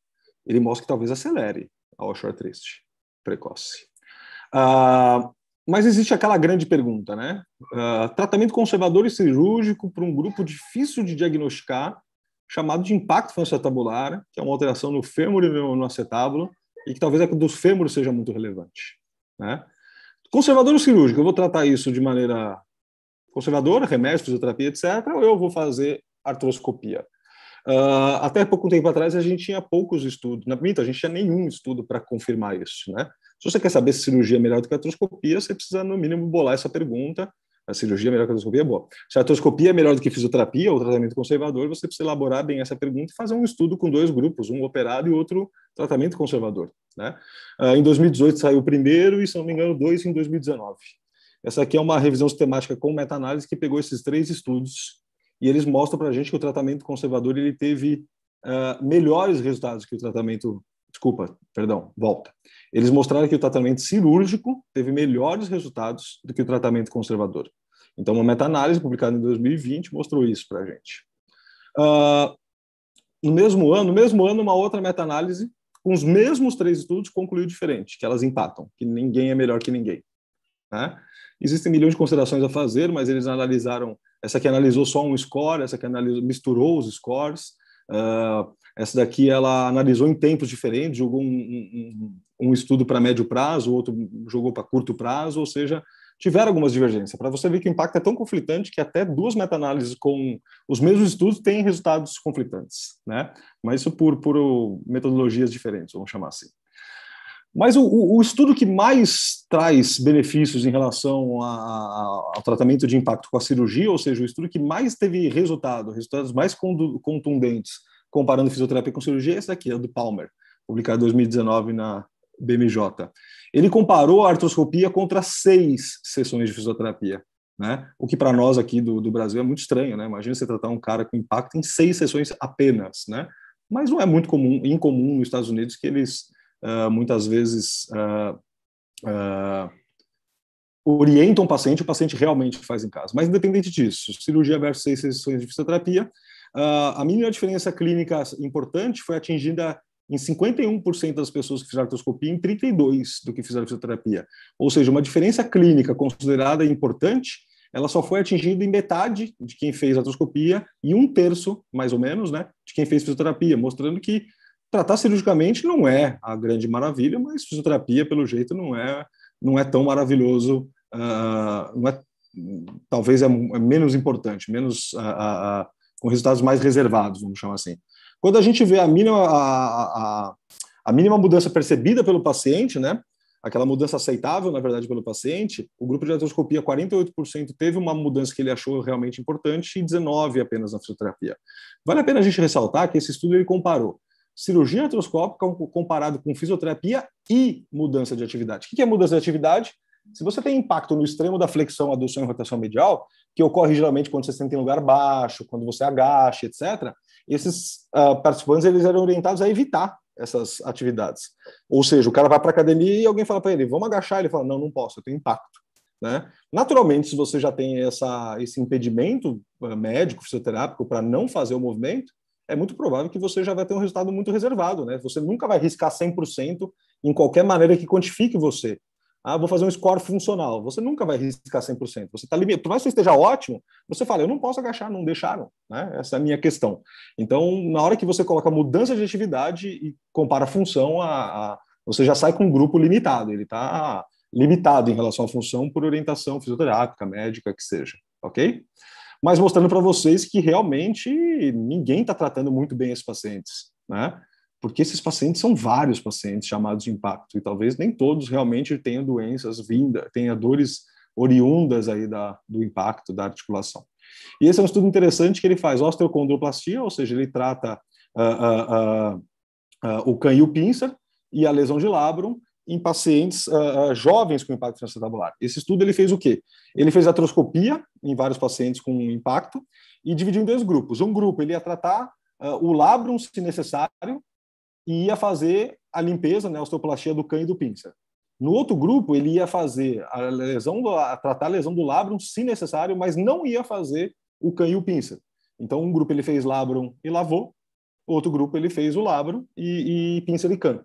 ele mostra que talvez acelere a osteoartrite precoce. Uh, mas existe aquela grande pergunta, né? Uh, tratamento conservador e cirúrgico para um grupo difícil de diagnosticar, chamado de impacto fanciotabular, que é uma alteração no fêmur e no, acetábulo, e que talvez a dos fêmur seja muito relevante. Né? Conservador ou cirúrgico? Eu vou tratar isso de maneira conservadora, remédio, fisioterapia, etc., ou eu vou fazer artroscopia? Uh, até pouco tempo atrás a gente tinha poucos estudos, na minha a gente tinha nenhum estudo para confirmar isso, né? Se você quer saber se cirurgia é melhor do que a atroscopia, você precisa, no mínimo, bolar essa pergunta. A cirurgia é melhor que a artroscopia? Boa. Se a atroscopia é melhor do que fisioterapia ou tratamento conservador, você precisa elaborar bem essa pergunta e fazer um estudo com dois grupos, um operado e outro tratamento conservador. Né? Ah, em 2018 saiu o primeiro e, se não me engano, dois em 2019. Essa aqui é uma revisão sistemática com meta-análise que pegou esses três estudos e eles mostram para a gente que o tratamento conservador ele teve uh, melhores resultados que o tratamento Desculpa, perdão, volta. Eles mostraram que o tratamento cirúrgico teve melhores resultados do que o tratamento conservador. Então, uma meta-análise publicada em 2020 mostrou isso para a gente. Uh, no mesmo ano, no mesmo ano, uma outra meta-análise com os mesmos três estudos concluiu diferente, que elas empatam, que ninguém é melhor que ninguém. Né? Existem milhões de considerações a fazer, mas eles analisaram essa que analisou só um score, essa que analisou, misturou os scores. Uh, essa daqui ela analisou em tempos diferentes, jogou um, um, um estudo para médio prazo, o outro jogou para curto prazo, ou seja, tiveram algumas divergências. Para você ver que o impacto é tão conflitante que até duas meta-análises com os mesmos estudos têm resultados conflitantes, né? Mas isso por, por uh, metodologias diferentes, vamos chamar assim. Mas o, o, estudo que mais traz benefícios em relação a, a, ao tratamento de impacto com a cirurgia, ou seja, o estudo que mais teve resultado, resultados mais contundentes comparando fisioterapia com cirurgia, esse daqui é do Palmer, publicado em 2019 na BMJ. Ele comparou a artroscopia contra seis sessões de fisioterapia. Né? O que para nós aqui do, do, Brasil é muito estranho, né? Imagina você tratar um cara com impacto em seis sessões apenas, né? Mas não é muito comum, incomum nos Estados Unidos que eles uh, muitas vezes uh, uh, orientam o paciente, o paciente realmente faz em casa. Mas independente disso, cirurgia versus seis sessões de fisioterapia, ah, a mínima diferença clínica importante foi atingida em 51% das pessoas que fizeram artroscopia, em 32% do que fizeram fisioterapia. Ou seja, uma diferença clínica considerada importante, ela só foi atingida em metade de quem fez artroscopia e um terço, mais ou menos, né, de quem fez fisioterapia, mostrando que tratar cirurgicamente não é a grande maravilha, mas fisioterapia, pelo jeito, não é, não é tão maravilhoso, uh, não é, talvez é, é menos importante, menos... Uh, uh, com resultados mais reservados, vamos chamar assim. Quando a gente vê a mínima, a, a, a mínima mudança percebida pelo paciente, né? aquela mudança aceitável, na verdade, pelo paciente, o grupo de artroscopia, 48%, teve uma mudança que ele achou realmente importante e 19% apenas na fisioterapia. Vale a pena a gente ressaltar que esse estudo ele comparou cirurgia artroscópica comparado com fisioterapia e mudança de atividade. O que é mudança de atividade? Se você tem impacto no extremo da flexão, adução e rotação medial, que ocorre geralmente quando você senta em lugar baixo, quando você agacha, etc., esses uh, participantes eles eram orientados a evitar essas atividades. Ou seja, o cara vai para a academia e alguém fala para ele, vamos agachar, ele fala, não, não posso, eu tenho impacto. Né? Naturalmente, se você já tem essa, esse impedimento ah, médico, fisioterápico, para não fazer o movimento, é muito provável que você já vai ter um resultado muito reservado. Né? Você nunca vai riscar 100% em qualquer maneira que quantifique você. Ah, vou fazer um score funcional. Você nunca vai riscar 100%. Você está limitado. Por mais que você esteja ótimo, você fala, eu não posso agachar, não deixaram. Né? Essa é a minha questão. Então, na hora que você coloca mudança de atividade e compara a função, a, a você já sai com um grupo limitado. Ele está limitado em relação à função por orientação fisioterápica, médica, que seja. Ok? Mas mostrando para vocês que realmente ninguém está tratando muito bem esses pacientes. Né? porque esses pacientes são vários pacientes chamados de impacto, e talvez nem todos realmente tenham doenças vinda, tenham dores oriundas aí da, do impacto da articulação. E esse é um estudo interessante que ele faz osteocondroplastia, ou seja, ele trata uh, uh, uh, o can e o pincer e a lesão de labrum em pacientes ah, ah, jovens com impacto transtabular. Esse estudo ele fez o quê? Ele fez atroscopia em vários pacientes com impacto e dividiu em dois grupos. Um grupo ele ia tratar ah, o labrum se necessário, e ia fazer a limpeza, né, a osteoplastia do cã e do pinça. No outro grupo, ele ia fazer a lesão, do, a tratar a lesão do labrum, se necessário, mas não ia fazer o cã e o pinça. Então, um grupo ele fez labrum e lavou, outro grupo ele fez o labrum e, e pinça e cã.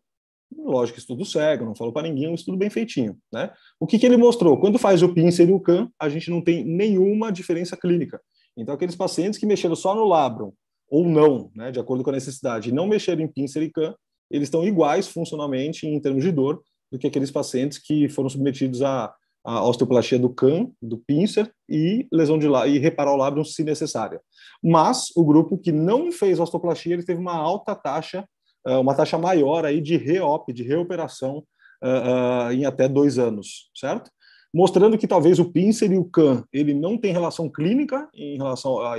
Lógico, estudo cego, não falou para ninguém, um estudo bem feitinho. Né? O que, que ele mostrou? Quando faz o pinça e o cã, a gente não tem nenhuma diferença clínica. Então, aqueles pacientes que mexeram só no labrum ou não, né, de acordo com a necessidade, não mexer em pincer e can, eles estão iguais funcionalmente em termos de dor do que aqueles pacientes que foram submetidos à, à osteoplastia do can, do pincer e lesão de lá e reparar o lábio se necessária. Mas o grupo que não fez osteoplastia, ele teve uma alta taxa, eh, uma taxa maior aí de reop, de reoperação uh, uh, em até dois anos, certo? mostrando que talvez o pincer e o can ele não tem relação clínica em relação a,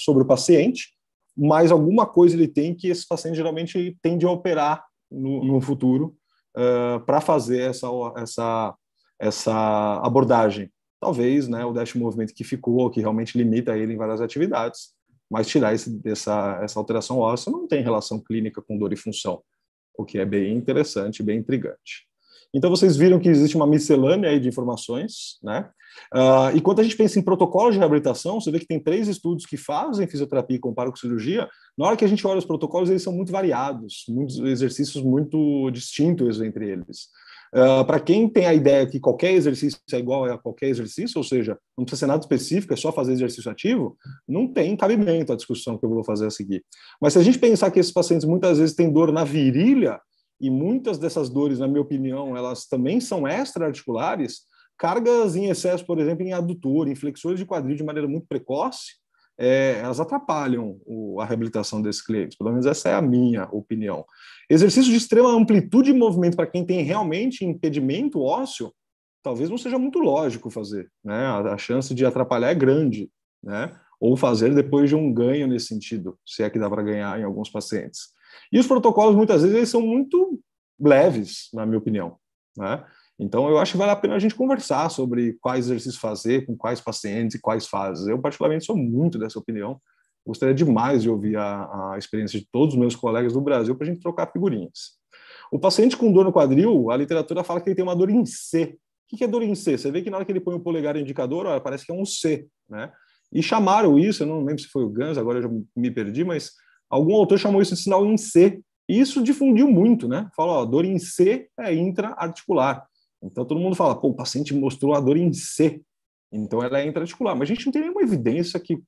sobre o paciente, mas alguma coisa ele tem que esses pacientes geralmente tende a operar no, no futuro uh, eh, para fazer essa, essa, essa abordagem. Talvez né, o déficit de movimento que ficou, que realmente limita ele em várias atividades, mas tirar esse, essa, essa alteração óssea não tem relação clínica com dor e função, o que é bem interessante, bem intrigante. Então, vocês viram que existe uma miscelânea de informações, né? Uh, e quando a gente pensa em protocolos de reabilitação, você vê que tem três estudos que fazem fisioterapia e comparam com cirurgia. Na hora que a gente olha os protocolos, eles são muito variados, muitos exercícios muito distintos entre eles. Uh, ah, para quem tem a ideia que qualquer exercício é igual a qualquer exercício, ou seja, não precisa ser nada específico, é só fazer exercício ativo, não tem cabimento a discussão que eu vou fazer a seguir. Mas se a gente pensar que esses pacientes muitas vezes têm dor na virilha, e muitas dessas dores, na minha opinião, elas também são extra-articulares, cargas em excesso, por exemplo, em adutor, em flexores de quadril de maneira muito precoce, é, elas atrapalham o, a reabilitação desses clientes. Pelo menos essa é a minha opinião. Exercício de extrema amplitude de movimento para quem tem realmente impedimento ósseo, talvez não seja muito lógico fazer. Né? A, a chance de atrapalhar é grande, né? ou fazer depois de um ganho nesse sentido, se é que dá para ganhar em alguns pacientes. E os protocolos, muitas vezes, eles são muito leves, na minha opinião. Né? Então, eu acho que vale a pena a gente conversar sobre quais exercícios fazer, com quais pacientes e quais fases. Eu, particularmente, sou muito dessa opinião. Gostaria demais de ouvir a, a experiência de todos os meus colegas do Brasil para a gente trocar figurinhas. O paciente com dor no quadril, a literatura fala que ele tem uma dor em C. O que é dor em C? Você vê que na hora que ele põe o polegar indicador, olha, parece que é um C, né? E chamaram isso, eu não lembro se foi o Gans, agora eu já me perdi, mas Algum autor chamou isso de sinal em C, e isso difundiu muito, né? Fala, ó, dor em C é intraarticular. Então todo mundo fala, pô, o paciente mostrou a dor em C, então ela é intraarticular. Mas a gente não tem nenhuma evidência que,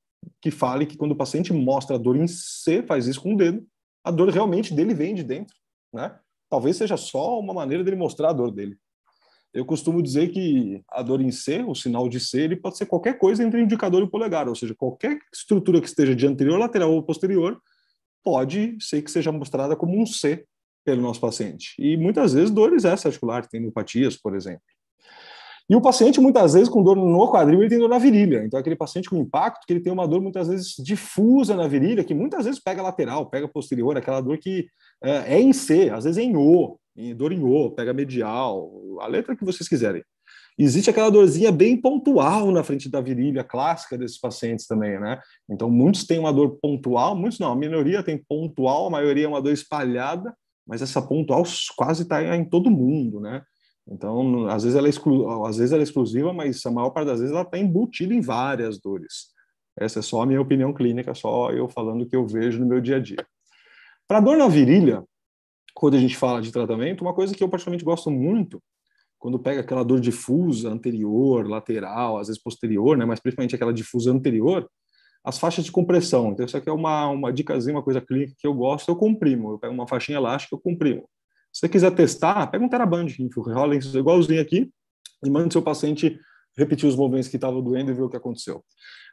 que fale que quando o paciente mostra a dor em C, faz isso com o dedo, a dor realmente dele vem de dentro, né? Talvez seja só uma maneira dele mostrar a dor dele. Eu costumo dizer que a dor em C, o sinal de C, ele pode ser qualquer coisa entre o indicador e o polegar, ou seja, qualquer estrutura que esteja de anterior, lateral ou posterior, pode ser que seja mostrada como um C pelo nosso paciente. E muitas vezes dores extra-articulares, tem por exemplo. E o paciente, muitas vezes, com dor no quadril, ele tem dor na virilha. Então, aquele paciente com impacto, que ele tem uma dor, muitas vezes, difusa na virilha, que muitas vezes pega lateral, pega posterior, aquela dor que é, é em C, às vezes é em O, em dor em O, pega medial, a letra que vocês quiserem existe aquela dorzinha bem pontual na frente da virilha clássica desses pacientes também, né? Então, muitos têm uma dor pontual, muitos não, a minoria tem pontual, a maioria é uma dor espalhada, mas essa pontual quase está em todo mundo, né? Então, às vezes, ela é exclu... às vezes ela é exclusiva, mas a maior parte das vezes ela está embutida em várias dores. Essa é só a minha opinião clínica, só eu falando o que eu vejo no meu dia a dia. Para dor na virilha, quando a gente fala de tratamento, uma coisa que eu particularmente gosto muito quando pega aquela dor difusa anterior, lateral, às vezes posterior, né, mas principalmente aquela difusa anterior, as faixas de compressão. Então, isso aqui é uma, uma dicazinha, uma coisa clínica que eu gosto, eu comprimo. Eu pego uma faixinha elástica, eu comprimo. Se você quiser testar, pega um teraband, rola isso igualzinho aqui e manda o seu paciente repetir os movimentos que estava doendo e ver o que aconteceu.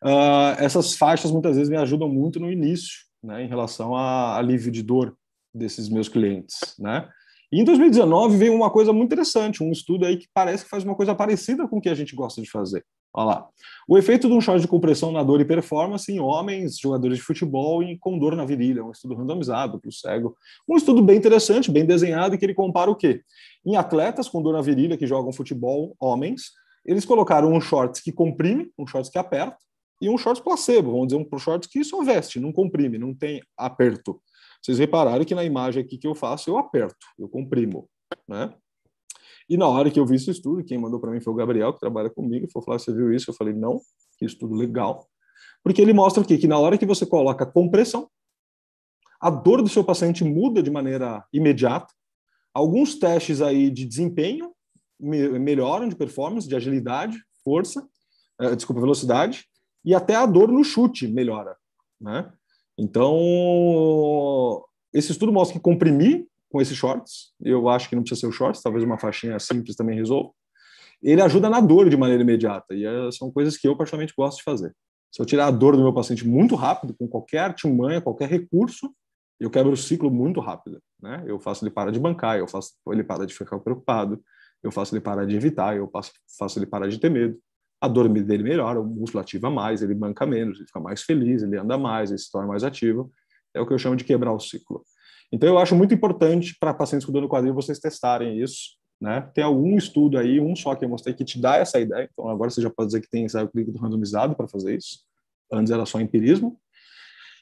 Uh, essas faixas muitas vezes me ajudam muito no início, né, em relação a alívio de dor desses meus clientes, né? E em 2019 veio uma coisa muito interessante, um estudo aí que parece que faz uma coisa parecida com o que a gente gosta de fazer. Olha lá. O efeito de um short de compressão na dor e performance em homens, jogadores de futebol e com dor na virilha. Um estudo randomizado para o cego. Um estudo bem interessante, bem desenhado, que ele compara o quê? Em atletas com dor na virilha que jogam futebol, homens, eles colocaram um short que comprime, um short que aperta, e um short placebo, vamos dizer, um short que só veste, não comprime, não tem aperto. Vocês repararam que na imagem aqui que eu faço, eu aperto, eu comprimo, né? E na hora que eu vi esse estudo, quem mandou para mim foi o Gabriel, que trabalha comigo, e falou, Flávio, você viu isso? Eu falei, não, que estudo legal. Porque ele mostra aqui que na hora que você coloca compressão, a dor do seu paciente muda de maneira imediata. Alguns testes aí de desempenho melhoram de performance, de agilidade, força, eh, desculpa, velocidade, e até a dor no chute melhora, né? Então, esse estudo mostra que comprimir com esses shorts, eu acho que não precisa ser o shorts, talvez uma faixinha simples também resolva, ele ajuda na dor de maneira imediata. E é, são coisas que eu particularmente gosto de fazer. Se eu tirar a dor do meu paciente muito rápido, com qualquer artimanha, qualquer recurso, eu quebro o ciclo muito rápido. Né? Eu faço ele parar de bancar, eu faço ele parar de ficar preocupado, eu faço ele parar de evitar, eu faço, faço ele parar de ter medo a dormir dele melhora, o músculo ativa mais, ele banca menos, ele fica mais feliz, ele anda mais, ele se torna mais ativo. É o que eu chamo de quebrar o ciclo. Então, eu acho muito importante para pacientes com dor no quadril vocês testarem isso. Né? Tem algum estudo aí, um só que eu mostrei, que te dá essa ideia. Então, agora você já pode dizer que tem ensaio clínico randomizado para fazer isso. Antes era só empirismo.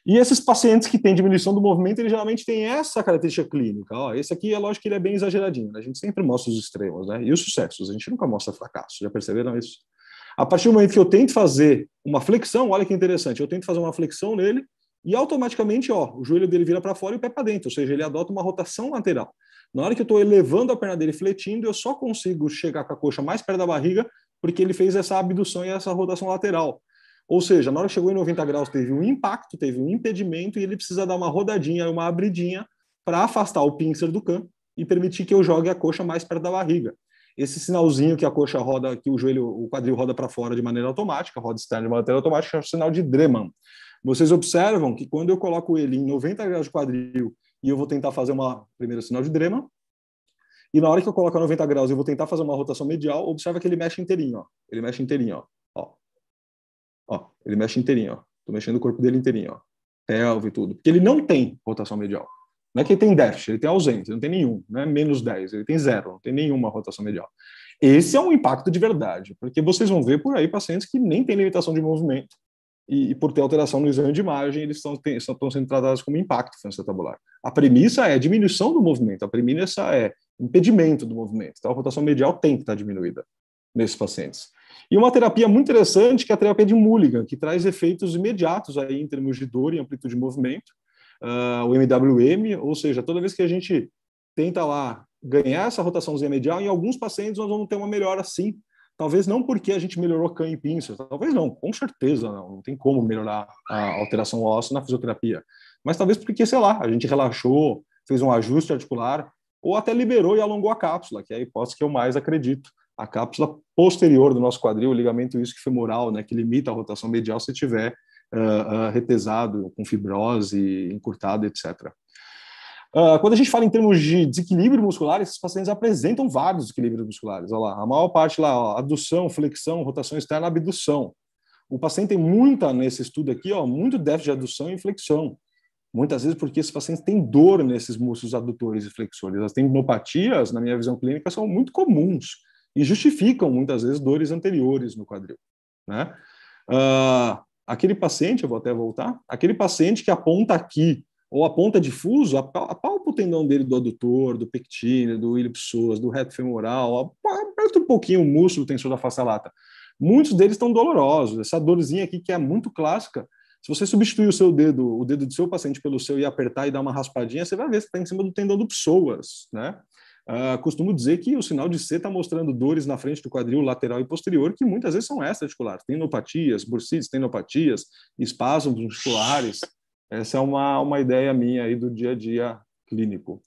E esses pacientes que têm diminuição do movimento, eles geralmente têm essa característica clínica. Ó, esse aqui é lógico que ele é bem exageradinho. Né? A gente sempre mostra os extremos né? e os sucessos. A gente nunca mostra fracasso. Já perceberam isso? A partir do momento que eu tento fazer uma flexão, olha que interessante, eu tento fazer uma flexão nele e automaticamente, ó, o joelho dele vira para fora e o pé para dentro, ou seja, ele adota uma rotação lateral. Na hora que eu estou elevando a perna dele fletindo, eu só consigo chegar com a coxa mais perto da barriga porque ele fez essa abdução e essa rotação lateral. Ou seja, na hora que chegou em 90 graus, teve um impacto, teve um impedimento e ele precisa dar uma rodadinha, uma abridinha para afastar o pincer do can e permitir que eu jogue a coxa mais perto da barriga esse sinalzinho que a coxa roda, que o joelho, o quadril roda para fora de maneira automática, roda externa de maneira automática, é o sinal de Dreman. Vocês observam que quando eu coloco ele em 90 graus de quadril e eu vou tentar fazer uma primeiro sinal de Dreman, e na hora que eu coloco a 90 graus eu vou tentar fazer uma rotação medial, observa que ele mexe inteirinho, ó. Ele mexe inteirinho, ó. Ó. ó ele mexe inteirinho, ó. Tô mexendo o corpo dele inteirinho, ó. Pelve e tudo. Porque ele não tem rotação medial. Não é que ele tem déficit, ele tem ausência, não tem nenhum, né, menos 10, ele tem zero, não tem nenhuma rotação medial. Esse é um impacto de verdade, porque vocês vão ver por aí pacientes que nem têm limitação de movimento e, e por ter alteração no exame de imagem, eles estão, tem, estão sendo tratados como impacto tabular. A premissa é a diminuição do movimento, a premissa é impedimento do movimento. Então, a rotação medial tem que estar diminuída nesses pacientes. E uma terapia muito interessante, que é a terapia de Mulligan, que traz efeitos imediatos aí em termos de dor e amplitude de movimento, uh, o MWM, ou seja, toda vez que a gente tenta lá ganhar essa rotaçãozinha medial, em alguns pacientes nós vamos ter uma melhora sim, talvez não porque a gente melhorou cã e pinça, talvez não, com certeza não, não tem como melhorar a alteração óssea na fisioterapia, mas talvez porque, sei lá, a gente relaxou, fez um ajuste articular, ou até liberou e alongou a cápsula, que é a hipótese que eu mais acredito. A cápsula posterior do nosso quadril, o ligamento isquifemoral, né, que limita a rotação medial se tiver uh, retesado, com fibrose, encurtado, etc. Uh, ah, quando a gente fala em termos de desequilíbrio muscular, esses pacientes apresentam vários desequilíbrios musculares. Olha lá, a maior parte lá, ó, adução, flexão, rotação externa, abdução. O paciente tem muita, nesse estudo aqui, ó, muito déficit de adução e flexão. Muitas vezes porque esses pacientes têm dor nesses músculos adutores e flexores. As tendinopatias, na minha visão clínica, são muito comuns e justificam muitas vezes dores anteriores no quadril. Né? Uh, Aquele paciente, eu vou até voltar, aquele paciente que aponta aqui ou aponta difuso, apalpa o tendão dele do adutor, do pectíneo, do ilipsoas, do reto femoral, aperta um pouquinho o músculo tensor da face lata. Muitos deles estão dolorosos. Essa dorzinha aqui, que é muito clássica, se você substituir o seu dedo, o dedo do seu paciente pelo seu e apertar e dar uma raspadinha, você vai ver que está em cima do tendão do psoas, né? Uh, costumo dizer que o sinal de C está mostrando dores na frente do quadril lateral e posterior, que muitas vezes são extra-articulares. Tendinopatias, bursites, tendinopatias, espasmos musculares. Essa é uma, uma ideia minha aí do dia a dia clínico.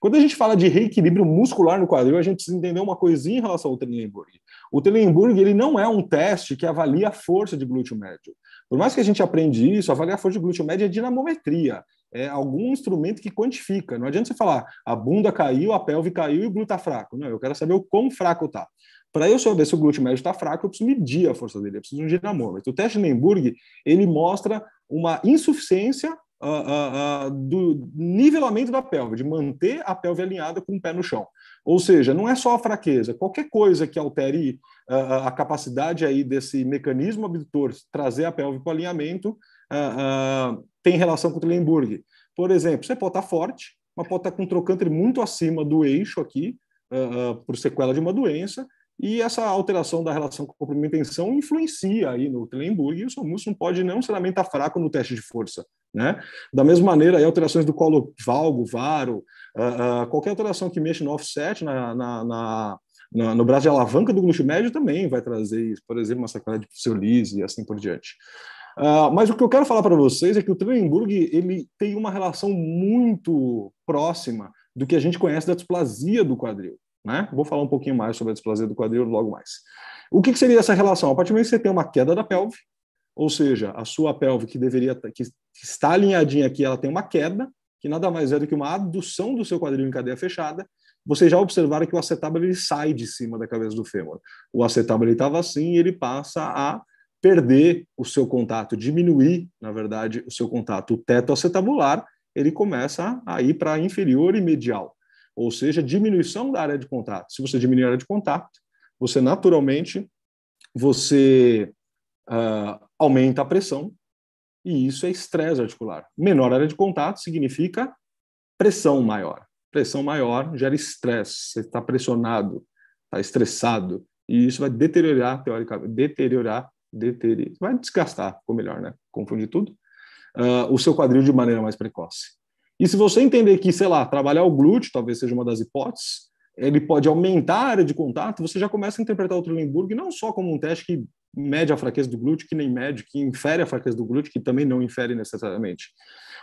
Quando a gente fala de reequilíbrio muscular no quadril, a gente precisa entender uma coisinha em relação ao Trenenburg. O Trenenburg ele não é um teste que avalia a força de glúteo médio. Por mais que a gente aprende isso, avaliar a força de glúteo médio é dinamometria é, algum instrumento que quantifica. Não adianta você falar a bunda caiu, a pelve caiu e o glúteo está fraco. Não, eu quero saber o quão fraco está. Para eu saber se o glúteo médio está fraco, eu preciso medir a força dele, eu preciso de um dinamômetro. O teste de Nemburg ele mostra uma insuficiência uh, uh, uh, do nivelamento da pelve, de manter a pelve alinhada com o pé no chão. Ou seja, não é só a fraqueza, qualquer coisa que altere a capacidade aí desse mecanismo abdutor trazer a pelve para o alinhamento uh, uh, tem relação com o Trenburg. Por exemplo, você pode estar tá forte, mas pode estar tá com um trocante muito acima do eixo aqui, uh, por sequela de uma doença, e essa alteração da relação com comprimento e tensão influencia aí no Trenburg, e o seu músculo não pode não necessariamente estar tá fraco no teste de força. Né? Da mesma maneira, aí, alterações do colo valgo, varo, uh, uh, qualquer alteração que mexa no offset, na, na, na, na no braço de alavanca do glúteo médio também vai trazer isso, por exemplo, uma sequela de psoríase e assim por diante. Uh, mas o que eu quero falar para vocês é que o Trenburg ele tem uma relação muito próxima do que a gente conhece da displasia do quadril. Né? Vou falar um pouquinho mais sobre a displasia do quadril logo mais. O que, que seria essa relação? A partir do momento que você tem uma queda da pelve, ou seja, a sua pelve que deveria tá, que está alinhadinha aqui, ela tem uma queda, que nada mais é do que uma adução do seu quadril em cadeia fechada. Vocês já observaram que o acetábulo ele sai de cima da cabeça do fêmur. O acetábulo estava assim e ele passa a perder o seu contato, diminuir, na verdade, o seu contato teto acetabular, ele começa a ir para inferior e medial, ou seja, diminuição da área de contato. Se você diminuir a área de contato, você naturalmente você uh, aumenta a pressão e isso é estresse articular. Menor área de contato significa pressão maior. Pressão maior gera estresse. Você está pressionado, está estressado e isso vai deteriorar teoricamente, deteriorar deteriorar, vai desgastar, ou melhor, né? Confundir tudo, uh, o seu quadril de maneira mais precoce. E se você entender que, sei lá, trabalhar o glúteo talvez seja uma das hipóteses, ele pode aumentar a área de contato, você já começa a interpretar o Trulenburg não só como um teste que mede a fraqueza do glúteo, que nem mede, que infere a fraqueza do glúteo, que também não infere necessariamente.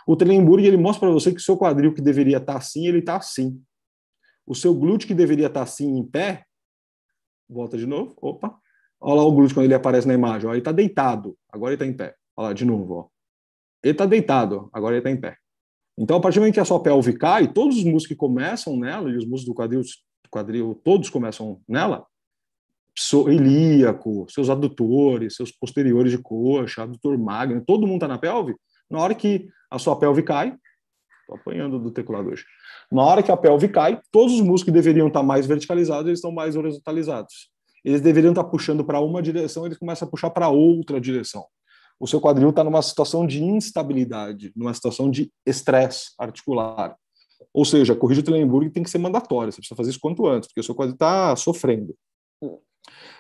O Trulenburg ele mostra para você que o seu quadril que deveria estar tá assim, ele está assim. O seu glúteo que deveria estar tá assim em pé, volta de novo, opa, Olha lá o glúteo quando ele aparece na imagem. Ó, ele está deitado, agora ele está em pé. Olha lá, de novo. Ó. Ele está deitado, agora ele está em pé. Então, a partir do momento que a sua pelve cai, todos os músculos que começam nela, e os músculos do quadril, quadril todos começam nela, ilíaco, seus adutores, seus posteriores de coxa, adutor magno, todo mundo está na pelve. Na hora que a sua pelve cai, estou apanhando do teclado hoje. Na hora que a pelve cai, todos os músculos que deveriam estar tá mais verticalizados, eles estão mais horizontalizados eles deveriam estar tá puxando para uma direção, eles começam a puxar para outra direção. O seu quadril está numa situação de instabilidade, numa situação de estresse articular. Ou seja, corrige corrida de tem que ser mandatória, você precisa fazer isso quanto antes, porque o seu quadril está sofrendo.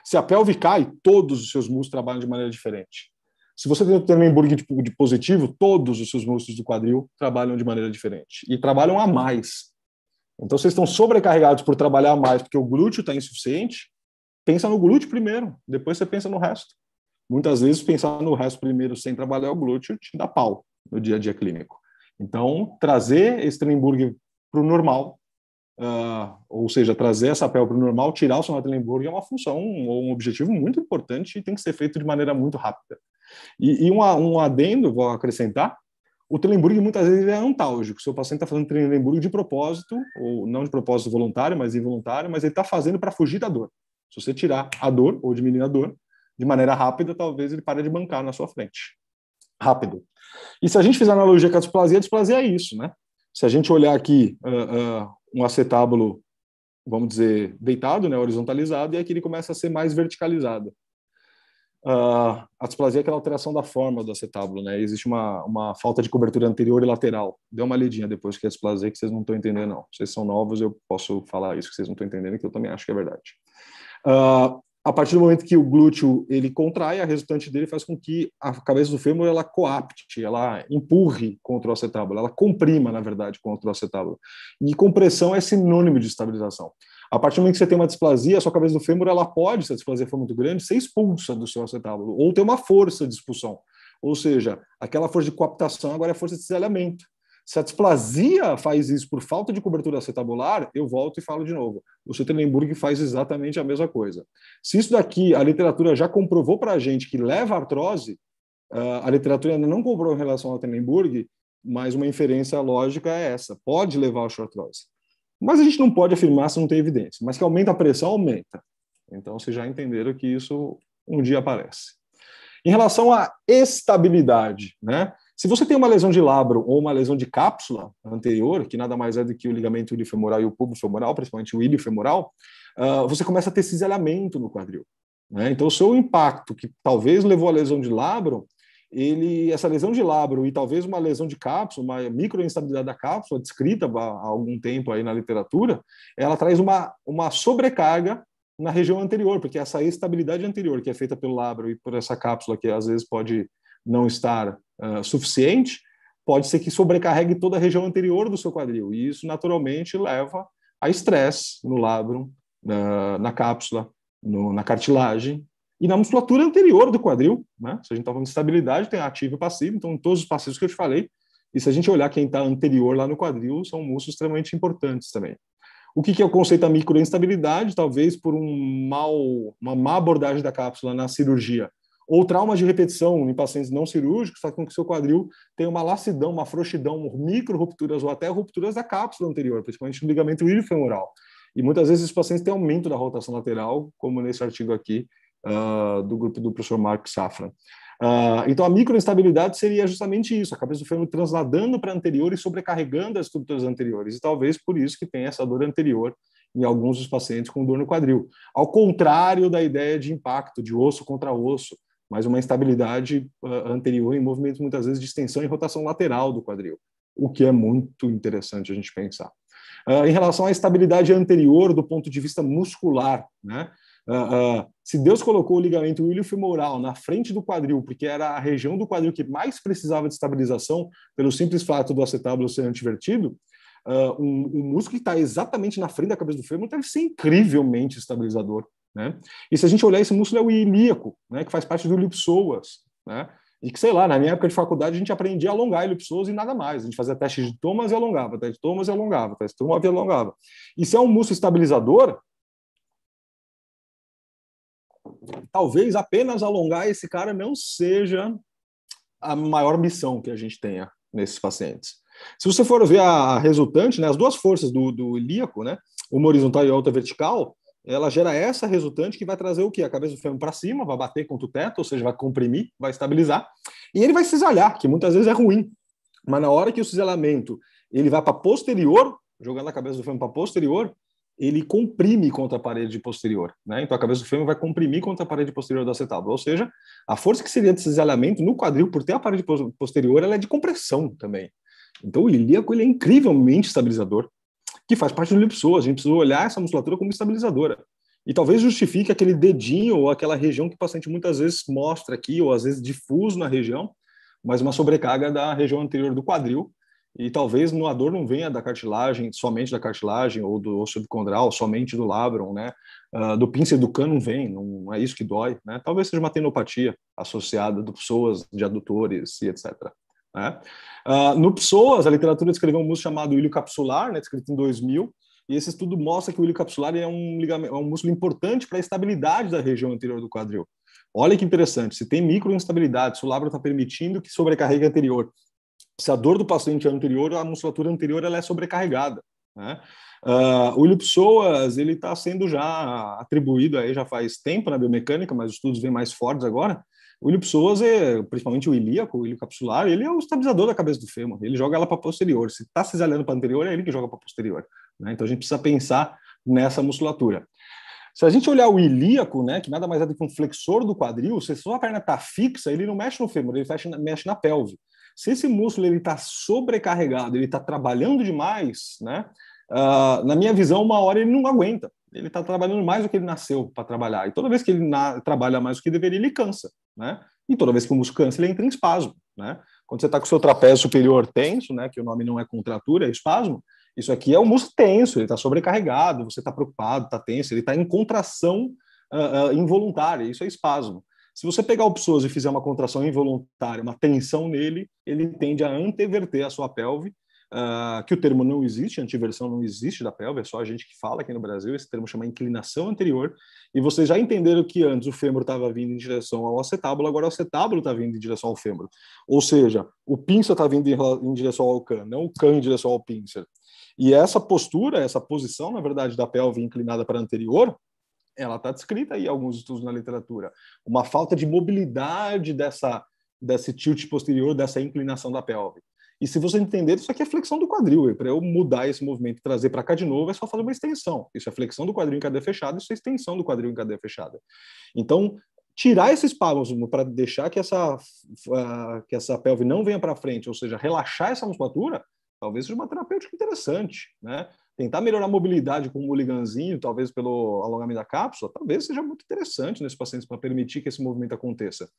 Se a pelve cai, todos os seus músculos trabalham de maneira diferente. Se você tem o Trenburg tipo, de positivo, todos os seus músculos do quadril trabalham de maneira diferente. E trabalham a mais. Então, vocês estão sobrecarregados por trabalhar mais, porque o glúteo está insuficiente, pensa no glúteo primeiro, depois você pensa no resto. Muitas vezes pensar no resto primeiro sem trabalhar o glúteo te dá pau no dia a dia clínico. Então, trazer esse Trenenburg para o normal, uh, ou seja, trazer essa pele para o normal, tirar o sonato Trenenburg é uma função ou um, um objetivo muito importante e tem que ser feito de maneira muito rápida. E, e um, um adendo, vou acrescentar, o Trenenburg muitas vezes é antálgico. Seu paciente está fazendo Trenenburg de propósito, ou não de propósito voluntário, mas involuntário, mas ele está fazendo para fugir da dor. Se você tirar a dor ou diminuir a dor, de maneira rápida, talvez ele pare de bancar na sua frente. Rápido. E se a gente fizer analogia com a displasia, a displasia é isso, né? Se a gente olhar aqui uh, uh, um acetábulo, vamos dizer, deitado, né, horizontalizado, e aqui ele começa a ser mais verticalizado. Uh, a displasia é aquela alteração da forma do acetábulo, né? Existe uma, uma falta de cobertura anterior e lateral. Dê uma lidinha depois que é a displasia, é que vocês não estão entendendo, não. Vocês são novos, eu posso falar isso que vocês não estão entendendo, que eu também acho que é verdade. Uh, a partir do momento que o glúteo ele contrai, a resultante dele faz com que a cabeça do fêmur ela coapte, ela empurre contra o acetábulo, ela comprima, na verdade, contra o acetábulo. E compressão é sinônimo de estabilização. A partir do momento que você tem uma displasia, a sua cabeça do fêmur ela pode, se a displasia for muito grande, ser expulsa do seu acetábulo ou ter uma força de expulsão. Ou seja, aquela força de coaptação agora é força de cisalhamento. Se a displasia faz isso por falta de cobertura acetabular, eu volto e falo de novo. O Sutterlenburg faz exatamente a mesma coisa. Se isso daqui a literatura já comprovou para a gente que leva à artrose, ah, a literatura ainda não comprovou em relação ao Sutterlenburg, mas uma inferência lógica é essa: pode levar à artrose. Mas a gente não pode afirmar se não tem evidência. Mas que aumenta a pressão, aumenta. Então vocês já entenderam que isso um dia aparece. Em relação à estabilidade, né? Se você tem uma lesão de labro ou uma lesão de cápsula anterior, que nada mais é do que o ligamento ilifemoral e o pubo femoral, principalmente o ilifemoral, uh, ah, você começa a ter cisalhamento no quadril. Né? Então, o seu impacto, que talvez levou à lesão de labro, ele, essa lesão de labro e talvez uma lesão de cápsula, uma microinstabilidade da cápsula, descrita há algum tempo aí na literatura, ela traz uma, uma sobrecarga na região anterior, porque essa estabilidade anterior que é feita pelo labro e por essa cápsula, que às vezes pode não estar uh, suficiente, pode ser que sobrecarregue toda a região anterior do seu quadril, e isso naturalmente leva a estresse no labrum, na cápsula, no, na cartilagem e na musculatura anterior do quadril. Né? Se a gente está falando de estabilidade, tem ativo e passivo, então em todos os passivos que eu te falei, e se a gente olhar quem está anterior lá no quadril, são músculos extremamente importantes também. O que, que é o conceito da microinstabilidade? Talvez por um mal, uma má abordagem da cápsula na cirurgia, ou traumas de repetição em pacientes não cirúrgicos, faz com que o seu quadril tenha uma lacidão, uma frouxidão, micro rupturas ou até rupturas da cápsula anterior, principalmente no ligamento iliofemoral. E muitas vezes os pacientes têm aumento da rotação lateral, como nesse artigo aqui uh, do grupo do professor Mark Safran. Uh, ah, então, a microinstabilidade seria justamente isso, a cabeça do fêmur transladando para anterior e sobrecarregando as estruturas anteriores, e talvez por isso que tem essa dor anterior em alguns dos pacientes com dor no quadril. Ao contrário da ideia de impacto de osso contra osso, mas uma instabilidade ah, anterior em movimentos muitas vezes de extensão e rotação lateral do quadril, o que é muito interessante a gente pensar. Uh, em relação à estabilidade anterior do ponto de vista muscular, né? Uh, uh, se Deus colocou o ligamento iliofemoral na frente do quadril, porque era a região do quadril que mais precisava de estabilização, pelo simples fato do acetábulo ser antivertido, uh, um, um músculo que está exatamente na frente da cabeça do fêmur deve ser incrivelmente estabilizador né? E se a gente olhar esse músculo é o ilíaco, né, que faz parte do iliopsoas, né? E que, sei lá, na minha época de faculdade a gente aprendia a alongar ilipsoas e nada mais. A gente fazia teste de Thomas e alongava, teste de Thomas e alongava, teste de Thomas e alongava. E se é um músculo estabilizador, talvez apenas alongar esse cara não seja a maior missão que a gente tenha nesses pacientes. Se você for ver a resultante, né, as duas forças do, do ilíaco, né, uma horizontal e outra vertical, ela gera essa resultante que vai trazer o quê? A cabeça do fêmur para cima, vai bater contra o teto, ou seja, vai comprimir, vai estabilizar, e ele vai cisalhar, que muitas vezes é ruim. Mas na hora que o cisalhamento ele vai para posterior, jogando a cabeça do fêmur para posterior, ele comprime contra a parede posterior. Né? Então, a cabeça do fêmur vai comprimir contra a parede posterior do acetábulo. Ou seja, a força que seria de cisalhamento no quadril, por ter a parede posterior, ela é de compressão também. Então, o ilíaco ele é incrivelmente estabilizador que faz parte do lipso. A gente precisa olhar essa musculatura como estabilizadora. E talvez justifique aquele dedinho ou aquela região que o paciente muitas vezes mostra aqui, ou às vezes difuso na região, mas uma sobrecarga da região anterior do quadril. E talvez no, a dor não venha da cartilagem, somente da cartilagem, ou do osso subcondral, somente do labrum, né? Uh, do pince do cano vem, não é isso que dói, né? Talvez seja uma tenopatia associada de pessoas, de adutores e etc. Né? Uh, no Pessoas, a literatura descreveu um músculo chamado ilho capsular, né, descrito em 2000, e esse estudo mostra que o ilho capsular é um, é um músculo importante para a estabilidade da região anterior do quadril. Olha que interessante, se tem microinstabilidade, se o labro está permitindo que sobrecarregue anterior, se a dor do paciente é anterior, a musculatura anterior ela é sobrecarregada. Né? Uh, o Ilho Pessoas ele está sendo já atribuído aí já faz tempo na biomecânica, mas os estudos vêm mais fortes agora, o ilho psoas, é, principalmente o ilíaco, o ilho capsular, ele é o estabilizador da cabeça do fêmur, ele joga ela para posterior. Se está cisalhando para anterior, é ele que joga para posterior. Né? Então a gente precisa pensar nessa musculatura. Se a gente olhar o ilíaco, né, que nada mais é do que um flexor do quadril, se sua perna está fixa, ele não mexe no fêmur, ele mexe na, mexe na pelve. Se esse músculo ele está sobrecarregado, ele está trabalhando demais, né, uh, na minha visão, uma hora ele não aguenta. Ele está trabalhando mais do que ele nasceu para trabalhar. E toda vez que ele trabalha mais do que deveria, ele cansa né? E toda vez que o músculo cansa, ele entra em espasmo, né? Quando você está com o seu trapézio superior tenso, né, que o nome não é contratura, é espasmo, isso aqui é o músculo tenso, ele está sobrecarregado, você está preocupado, está tenso, ele está em contração uh, uh, involuntária, isso é espasmo. Se você pegar o psoas e fizer uma contração involuntária, uma tensão nele, ele tende a anteverter a sua pelve uh, que o termo não existe, antiversão não existe da pelve, é só a gente que fala aqui no Brasil, esse termo chama inclinação anterior, e vocês já entenderam que antes o fêmur estava vindo em direção ao acetábulo, agora o acetábulo está vindo em direção ao fêmur. Ou seja, o pinça está vindo em direção ao can, não o can em direção ao pincer. E essa postura, essa posição, na verdade, da pelve inclinada para anterior, ela está descrita aí em alguns estudos na literatura. Uma falta de mobilidade dessa, desse tilt posterior, dessa inclinação da pelve. E se você entender, isso aqui é flexão do quadril. Para eu mudar esse movimento e trazer para cá de novo, é só fazer uma extensão. Isso é flexão do quadril em cadeia fechada, isso é extensão do quadril em cadeia fechada. Então, tirar esse espasmo para deixar que essa, ah, que essa pelve não venha para frente, ou seja, relaxar essa musculatura, talvez seja uma terapêutica interessante, né? tentar melhorar a mobilidade com o liganzinho, talvez pelo alongamento da cápsula, talvez seja muito interessante nesses pacientes para permitir que esse movimento aconteça.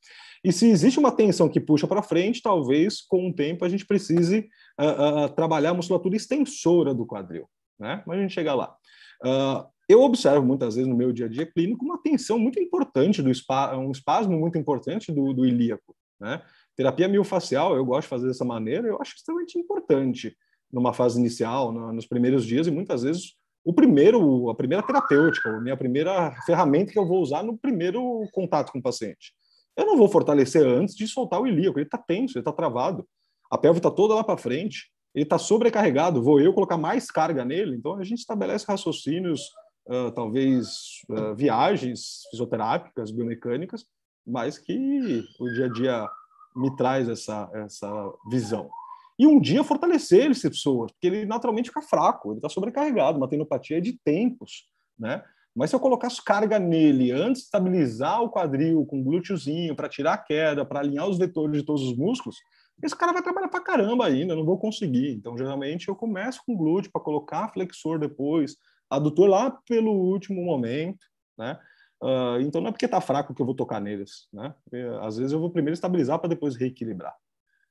E se existe uma tensão que puxa para frente, talvez com o tempo a gente precise uh, uh, trabalhar a musculatura extensora do quadril, né? Mas a gente chega lá. Uh, eu observo muitas vezes no meu dia a dia clínico uma tensão muito importante do spa, um espasmo muito importante do, do ilíaco, né? Terapia miofacial eu gosto de fazer dessa maneira, eu acho extremamente importante numa fase inicial, na, nos primeiros dias, e muitas vezes o primeiro, a primeira terapêutica, a minha primeira ferramenta que eu vou usar no primeiro contato com o paciente. Eu não vou fortalecer antes de soltar o ilíaco, ele está tenso, ele está travado, a pelve está toda lá para frente, ele está sobrecarregado, vou eu colocar mais carga nele? Então a gente estabelece raciocínios, uh, talvez uh, viagens fisioterápicas, biomecânicas, mas que o dia a dia me traz essa, essa visão e um dia fortalecer esse pessoa, porque ele naturalmente fica fraco, ele está sobrecarregado, uma tenopatia é de tempos, né? Mas se eu colocasse carga nele antes de estabilizar o quadril com o glúteozinho, para tirar a queda, para alinhar os vetores de todos os músculos, esse cara vai trabalhar para caramba ainda, eu não vou conseguir. Então, geralmente, eu começo com glúteo para colocar flexor depois, adutor lá pelo último momento, né? Uh, então, não é porque está fraco que eu vou tocar neles, né? Porque, às vezes, eu vou primeiro estabilizar para depois reequilibrar,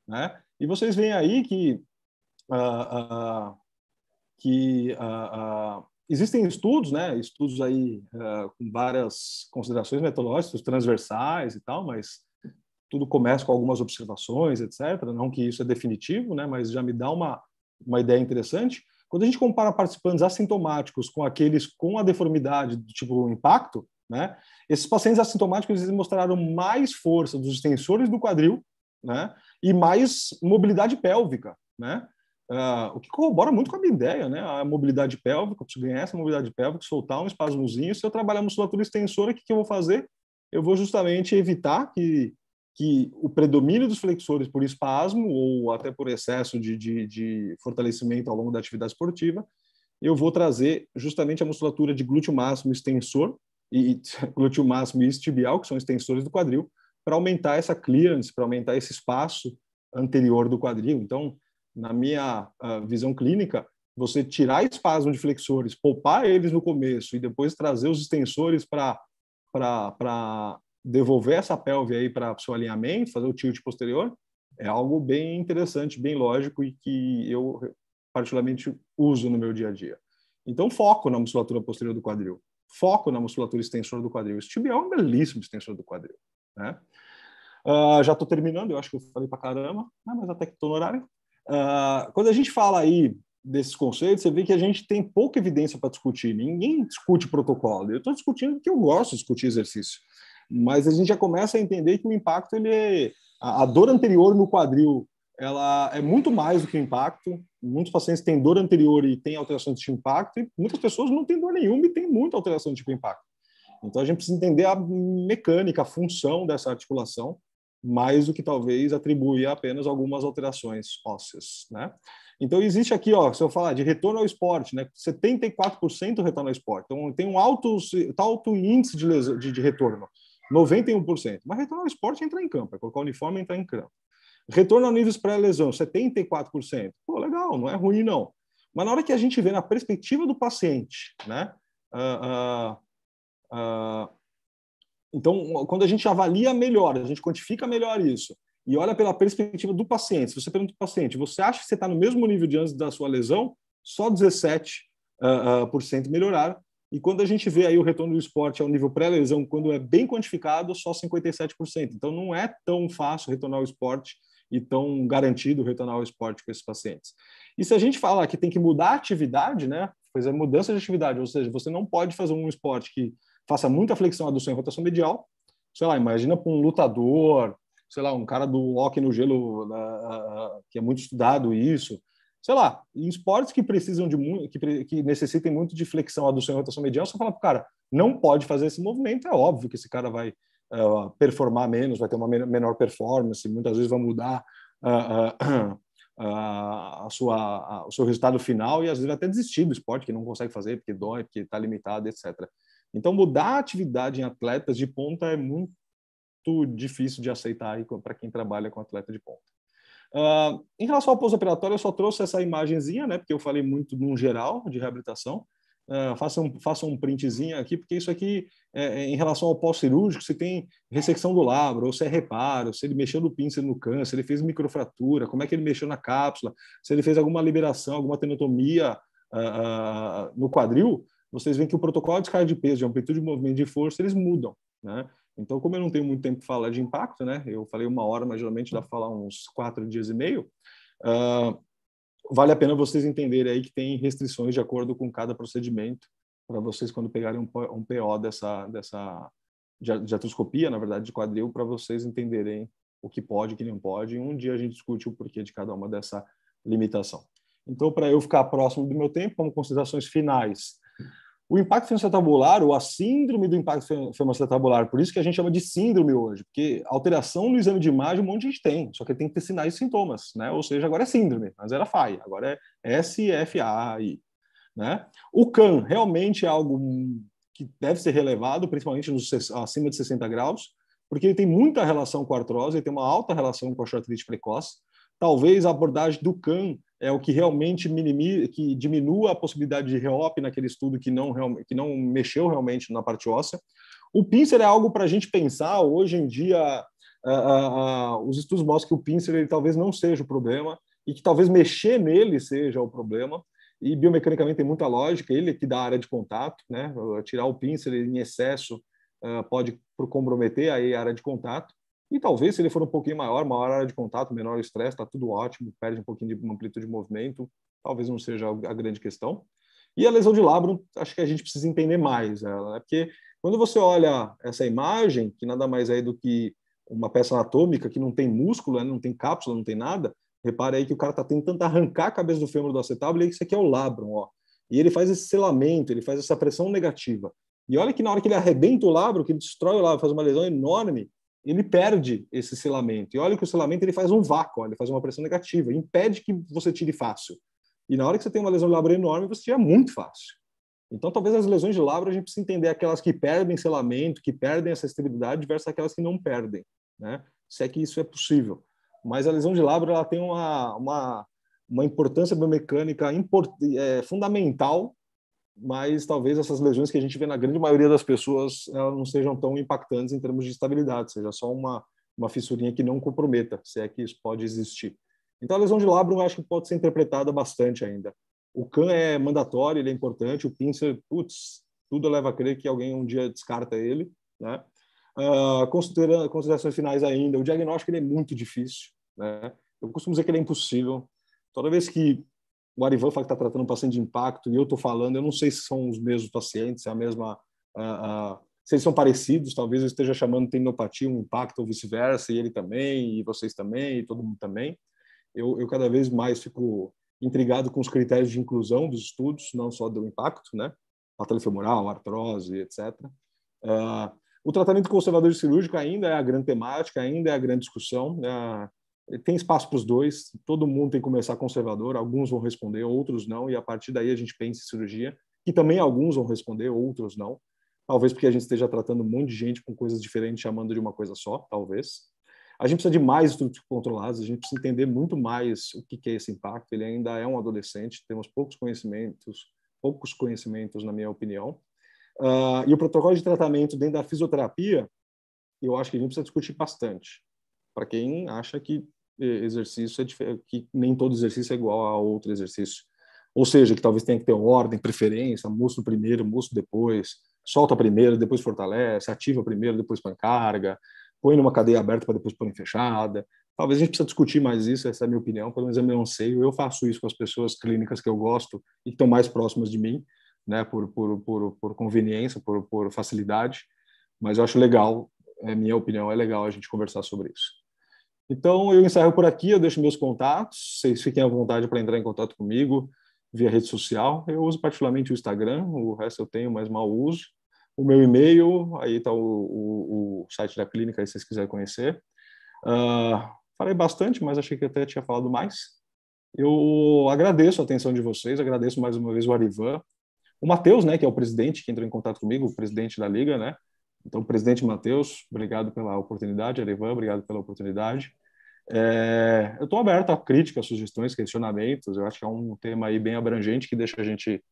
né? E vocês veem aí que, ah, ah, que ah, existem estudos, né, estudos aí com várias considerações metodológicas transversais e tal, mas tudo começa com algumas observações, etc. Não que isso é definitivo, né, mas já me dá uma, uma ideia interessante. Quando a gente compara participantes assintomáticos com aqueles com a deformidade do tipo impacto, né, esses pacientes assintomáticos eles mostraram mais força dos extensores do quadril né? e mais mobilidade pélvica, né? Uh, o que corrobora muito com a minha ideia, né? A mobilidade pélvica, eu preciso ganhar essa mobilidade pélvica, soltar um espasmozinho. Se eu trabalhar a musculatura extensora, o que, que eu vou fazer? Eu vou justamente evitar que, que o predomínio dos flexores por espasmo ou até por excesso de, de, de fortalecimento ao longo da atividade esportiva, eu vou trazer justamente a musculatura de glúteo máximo extensor e [laughs] glúteo máximo e tibial, que são extensores do quadril, para aumentar essa clearance, para aumentar esse espaço anterior do quadril. Então, na minha ah, visão clínica, você tirar espaço de flexores, poupar eles no começo e depois trazer os extensores para devolver essa pelve aí para o seu alinhamento, fazer o tilt posterior, é algo bem interessante, bem lógico e que eu particularmente uso no meu dia a dia. Então, foco na musculatura posterior do quadril, foco na musculatura extensor do quadril. Esse tibial é um belíssimo extensor do quadril, né? Uh, já estou terminando, eu acho que eu falei para caramba, né, mas até que estou no horário. Uh, quando a gente fala aí desses conceitos, você vê que a gente tem pouca evidência para discutir. Ninguém discute protocolo. Eu estou discutindo porque eu gosto de discutir exercício. Mas a gente já começa a entender que o impacto, ele é... a dor anterior no quadril, ela é muito mais do que o impacto. Muitos pacientes têm dor anterior e têm alteração de tipo impacto, e muitas pessoas não têm dor nenhuma e têm muita alteração de tipo impacto. Então a gente precisa entender a mecânica, a função dessa articulação mais do que talvez atribuir apenas algumas alterações ósseas, né? Então existe aqui, ó, se eu falar de retorno ao esporte, né, 74% retorno ao esporte. Então tem um alto, tá alto índice de, lesão, de, de retorno, 91%. Mas retorno ao esporte entra em campo, é colocar o uniforme e entrar em campo. Retorno a níveis pré-lesão, 74%. Pô, legal, não é ruim não. Mas na hora que a gente vê na perspectiva do paciente, né, uh, uh, uh, então, quando a gente avalia melhor, a gente quantifica melhor isso e olha pela perspectiva do paciente. Se você pergunta para o paciente, você acha que você está no mesmo nível de antes da sua lesão? Só 17% uh, uh, melhorar. E quando a gente vê aí o retorno do esporte ao nível pré-lesão, quando é bem quantificado, só 57%. Então, não é tão fácil retornar ao esporte e tão garantido retornar ao esporte com esses pacientes. E se a gente falar que tem que mudar a atividade, né? Pois é, mudança de atividade, ou seja, você não pode fazer um esporte que faça muita flexão, adução e rotação medial. Sei lá, imagina para um lutador, sei lá, um cara do hockey no gelo, né, ah, ah, ah, que é muito estudado isso. Sei lá, em esportes que precisam de que, que necessitem muito de flexão, adução e rotação medial, só fala para o cara, não pode fazer esse movimento, é óbvio que esse cara vai uh, performar menos, vai ter uma menor performance, muitas vezes vai mudar uh, uh, [clears throat] a sua, o seu resultado final e às vezes até desistir do esporte, que não consegue fazer porque dói, porque está limitado, etc. Então, mudar a atividade em atletas de ponta é muito difícil de aceitar para quem trabalha com atleta de ponta. Uh, em relação ao pós-operatório, eu só trouxe essa imagenzinha, né? Porque eu falei muito no geral de reabilitação. Uh, faça, um, faça um printzinho aqui, porque isso aqui, é, é em relação ao pós-cirúrgico, se tem ressecção do labro, ou se é reparo, se ele mexeu no pincel no câncer, se ele fez microfratura, como é que ele mexeu na cápsula, se ele fez alguma liberação, alguma tenotomia uh, no quadril, vocês veem que o protocolo de descarga de peso, de amplitude de movimento de força, eles mudam, né? Então, como eu não tenho muito tempo para falar de impacto, né? Eu falei uma hora, mas geralmente dá para falar uns quatro dias e meio. Uh, vale a pena vocês entenderem aí que tem restrições de acordo com cada procedimento para vocês quando pegarem um, um PO dessa dessa de, atroscopia, na verdade, de quadril, para vocês entenderem o que pode, o que não pode. E um dia a gente discute o porquê de cada uma dessa limitação. Então, para eu ficar próximo do meu tempo, como considerações finais, o impacto femorotabular, ou a síndrome do impacto femorotabular, por isso que a gente chama de síndrome hoje, porque alteração no exame de imagem um monte de gente tem, só que tem que ter sinais e sintomas, né? Ou seja, agora é síndrome, mas era FAI, agora é SFAI, né? O CAN realmente é algo que deve ser relevado, principalmente nos, acima de 60 graus, porque ele tem muita relação com a artrose, ele tem uma alta relação com a artrite precoce. Talvez a abordagem do CAN é o que realmente minimi, que diminua a possibilidade de reop naquele estudo que não, que não mexeu realmente na parte óssea. O pincer é algo para a gente pensar. Hoje em dia, uh, uh, uh, os estudos mostram que o pincer ele talvez não seja o problema e que talvez mexer nele seja o problema. E biomecanicamente tem muita lógica, ele é que dá a área de contato, né? Tirar o pincel em excesso ah, pode comprometer aí a área de contato. E talvez, se ele for um pouquinho maior, maior área de contato, menor estresse, está tudo ótimo, perde um pouquinho de amplitude de movimento, talvez não seja a grande questão. E a lesão de labrum, acho que a gente precisa entender mais ela, né? porque quando você olha essa imagem, que nada mais é do que uma peça anatômica que não tem músculo, né? não tem cápsula, não tem nada, repare aí que o cara está tentando arrancar a cabeça do fêmur do acetábulo e isso aqui é o labrum, ó. E ele faz esse selamento, ele faz essa pressão negativa. E olha que na hora que ele arrebenta o labro, que ele destrói o labro, faz uma lesão enorme, ele perde esse selamento. E olha que o selamento ele faz um vácuo, ele faz uma pressão negativa, impede que você tire fácil. E na hora que você tem uma lesão de labra enorme, você tira muito fácil. Então, talvez as lesões de labra a gente precise entender aquelas que perdem selamento, que perdem essa estabilidade, versus aquelas que não perdem, né? Se é que isso é possível. Mas a lesão de labra ela tem uma, uma, uma importância biomecânica import, é, fundamental mas talvez essas lesões que a gente vê na grande maioria das pessoas elas não sejam tão impactantes em termos de estabilidade, seja só uma, uma fissurinha que não comprometa, se é que isso pode existir. Então a lesão de labrum acho que pode ser interpretada bastante ainda. O can é mandatório, ele é importante, o pincer, putz, tudo leva a crer que alguém um dia descarta ele, né? Uh, considerações finais ainda, o diagnóstico ele é muito difícil, né? Eu costumo dizer que ele é impossível. Toda vez que o Arivan fala que está tratando um paciente de impacto e eu estou falando, eu não sei se são os mesmos pacientes, se é a mesma. Uh, uh, se eles são parecidos, talvez eu esteja chamando tendinopatia um impacto ou vice-versa, e ele também, e vocês também, e todo mundo também. Eu, eu cada vez mais fico intrigado com os critérios de inclusão dos estudos, não só do impacto, né? Patela femoral, artrose, etc. Uh, ah, o tratamento conservador cirúrgico ainda é a grande temática, ainda é a grande discussão. Uh, tem espaço para os dois, todo mundo tem que começar conservador, alguns vão responder, outros não, e a partir daí a gente pensa em cirurgia, que também alguns vão responder, outros não. Talvez porque a gente esteja tratando um monte de gente com coisas diferentes, chamando de uma coisa só, talvez. A gente precisa de mais estudos controlados, a gente precisa entender muito mais o que é esse impacto. Ele ainda é um adolescente, temos poucos conhecimentos, poucos conhecimentos, na minha opinião. Uh, e o protocolo de tratamento dentro da fisioterapia, eu acho que a gente precisa discutir bastante. Para quem acha que exercício é diferente, que nem todo exercício é igual a outro exercício. Ou seja, que talvez tenha que ter ordem, preferência, músculo primeiro, músculo depois, solta primeiro, depois fortalece, ativa primeiro, depois põe carga, põe numa cadeia aberta para depois pôr em fechada. Talvez a gente precisa discutir mais isso, essa é a minha opinião, pelo menos é meu anseio. Eu faço isso com as pessoas clínicas que eu gosto e que estão mais próximas de mim, né, por, por, por, por conveniência, por, por facilidade, mas eu acho legal, é minha opinião, é legal a gente conversar sobre isso. Então, eu encerro por aqui, eu deixo meus contatos, vocês fiquem à vontade para entrar em contato comigo via rede social. Eu uso particularmente o Instagram, o resto eu tenho, mas mal uso. O meu e-mail, aí está o, o, o, site da clínica, se vocês quiserem conhecer. Uh, falei bastante, mas achei que até tinha falado mais. Eu agradeço a atenção de vocês, agradeço mais uma vez o Arivan, o Matheus, né, que é o presidente que entrou em contato comigo, o presidente da liga, né? Então, presidente Matheus, obrigado pela oportunidade. Erivan, obrigado pela oportunidade. É, eu estou aberto a críticas, sugestões, questionamentos. Eu acho que é um tema aí bem abrangente que deixa a gente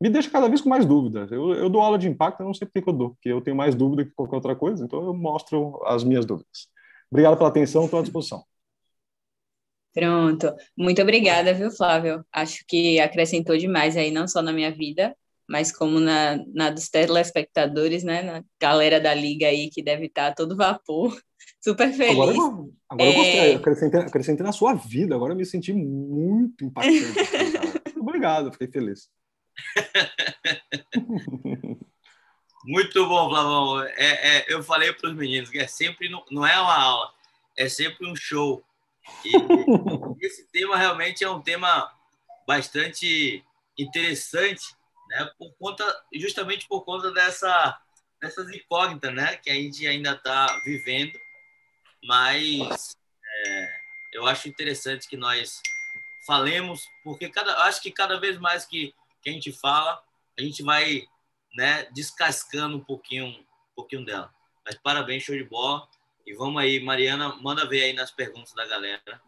me deixa cada vez com mais dúvidas. Eu, eu dou aula de impacto, eu não sei porque eu dou, porque eu tenho mais dúvida que qualquer outra coisa. Então eu mostro as minhas dúvidas. Obrigado pela atenção, estou à disposição. Pronto, muito obrigada, viu, Flávio? Acho que acrescentou demais aí não só na minha vida, mas como na, na dos telespectadores, né, na galera da liga aí que deve estar tá todo vapor, [laughs] super feliz. Agora, eu, agora é... eu gostei, acrescentei, acrescentei, na sua vida, agora eu me senti muito impactante. Assim, [laughs] Obrigado, fiquei feliz. [laughs] muito bom, Flavão. É, é, eu falei para os meninos que é sempre, não é uma aula, é sempre um show. E, esse tema realmente é um tema bastante interessante né? Por conta, justamente por conta dessa, dessas incógnitas, né? Que a gente ainda está vivendo, mas é, eu acho interessante que nós falemos, porque cada, acho que cada vez mais que, que a gente fala, a gente vai, né? Descascando um pouquinho, um pouquinho dela. Mas parabéns, show de bola. E vamos aí, Mariana, manda ver aí nas perguntas da galera.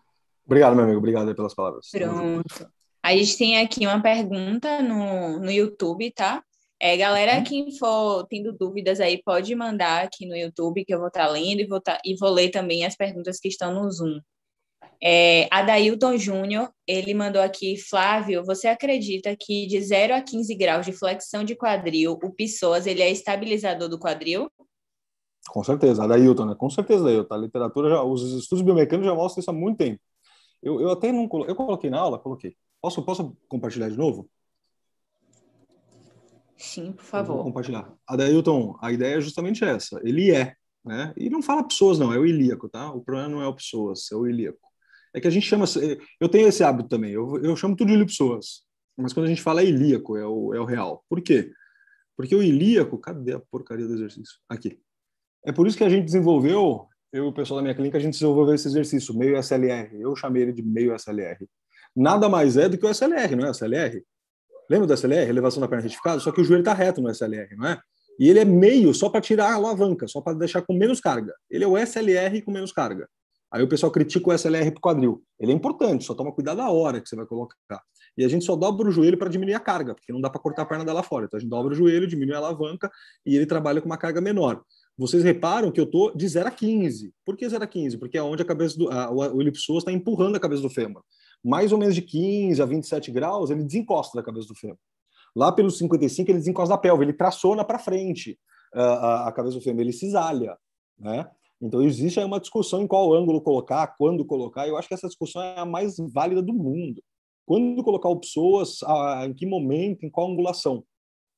Obrigado, meu amigo. Obrigado pelas palavras. Pronto. A gente tem aqui uma pergunta no, no YouTube, tá? É, galera, uhum. quem for tendo dúvidas aí, pode mandar aqui no YouTube, que eu vou estar tá lendo e vou, tá, e vou ler também as perguntas que estão no Zoom. É, Adailton Júnior, ele mandou aqui, Flávio, você acredita que de 0 a 15 graus de flexão de quadril, o Pessoas, ele é estabilizador do quadril? Com certeza, Adailton, né? Com certeza, Adailton. Tá? A literatura, já, os estudos biomecânicos já mostram isso há muito tempo. Eu, eu até não eu coloquei na aula, coloquei. Posso, posso compartilhar de novo? Sim, por favor. Vou compartilhar. Adailton, a ideia é justamente essa. Ele é, né? E não fala pessoas, não, é o ilíaco, tá? O problema não é o pessoas, é o ilíaco. É que a gente chama. Eh, eu tenho esse hábito também, eu, eu chamo tudo de pessoas. Mas quando a gente fala é ilíaco, é o, é o real. Por quê? Porque o ilíaco. Cadê a porcaria do exercício? Aqui. É por isso que a gente desenvolveu, eu e o pessoal da minha clínica, a gente desenvolveu esse exercício, meio SLR. Eu chamei ele de meio SLR nada mais é do que o SLR, não é o SLR? Lembra do SLR, elevação da perna retificada? Só que o joelho está reto no SLR, não é? E ele é meio só para tirar a alavanca, só para deixar com menos carga. Ele é o SLR com menos carga. Aí o pessoal critica o SLR para quadril. Ele é importante, só toma cuidado da hora que você vai colocar. E a gente só dobra o joelho para diminuir a carga, porque não dá para cortar a perna dela fora. Então a gente dobra o joelho, diminui a alavanca e ele trabalha com uma carga menor. Vocês reparam que eu tô de 0 a 15. Por que 0 a 15? Porque é onde a cabeça do a, o, o elipsoas está empurrando a cabeça do fêmur mais ou menos de 15 a 27 graus, ele desencosta da cabeça do fêmur. Lá pelos 55, ele desencosta da pelve, ele traciona para frente ah, a, a, cabeça do fêmur, ele cisalha, né? Então, existe aí uma discussão em qual ângulo colocar, quando colocar. Eu acho que essa discussão é a mais válida do mundo. Quando colocar o pessoas, a, em que momento, em qual angulação.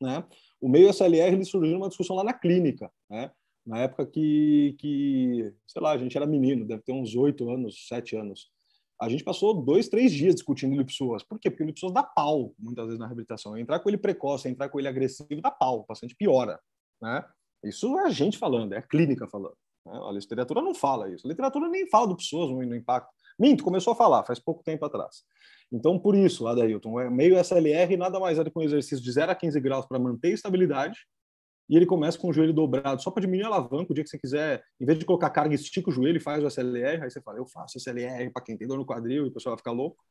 Né? O meio SLR ele surgiu numa discussão lá na clínica, né? na época que, que, sei lá, a gente era menino, deve ter uns oito anos, sete anos. A gente passou dois, três dias discutindo o Lipsoas. Por quê? Porque o Lipsoas dá pau, muitas vezes, na reabilitação. Entrar com ele precoce, entrar com ele agressivo, dá pau. O paciente piora. Né? Isso é a gente falando, é a clínica falando. Né? A literatura não fala isso. A literatura nem fala do Psoas no, impacto. Minto, começou a falar, faz pouco tempo atrás. Então, por isso, Adailton, é meio SLR nada mais é do que um exercício de 0 a 15 graus para manter estabilidade e ele começa com o joelho dobrado, só para diminuir a alavanca, o dia que você quiser, em vez de colocar carga, estica o joelho e faz o SLR, aí você fala, eu faço SLR para quem tem dor no quadril e o pessoal vai ficar louco.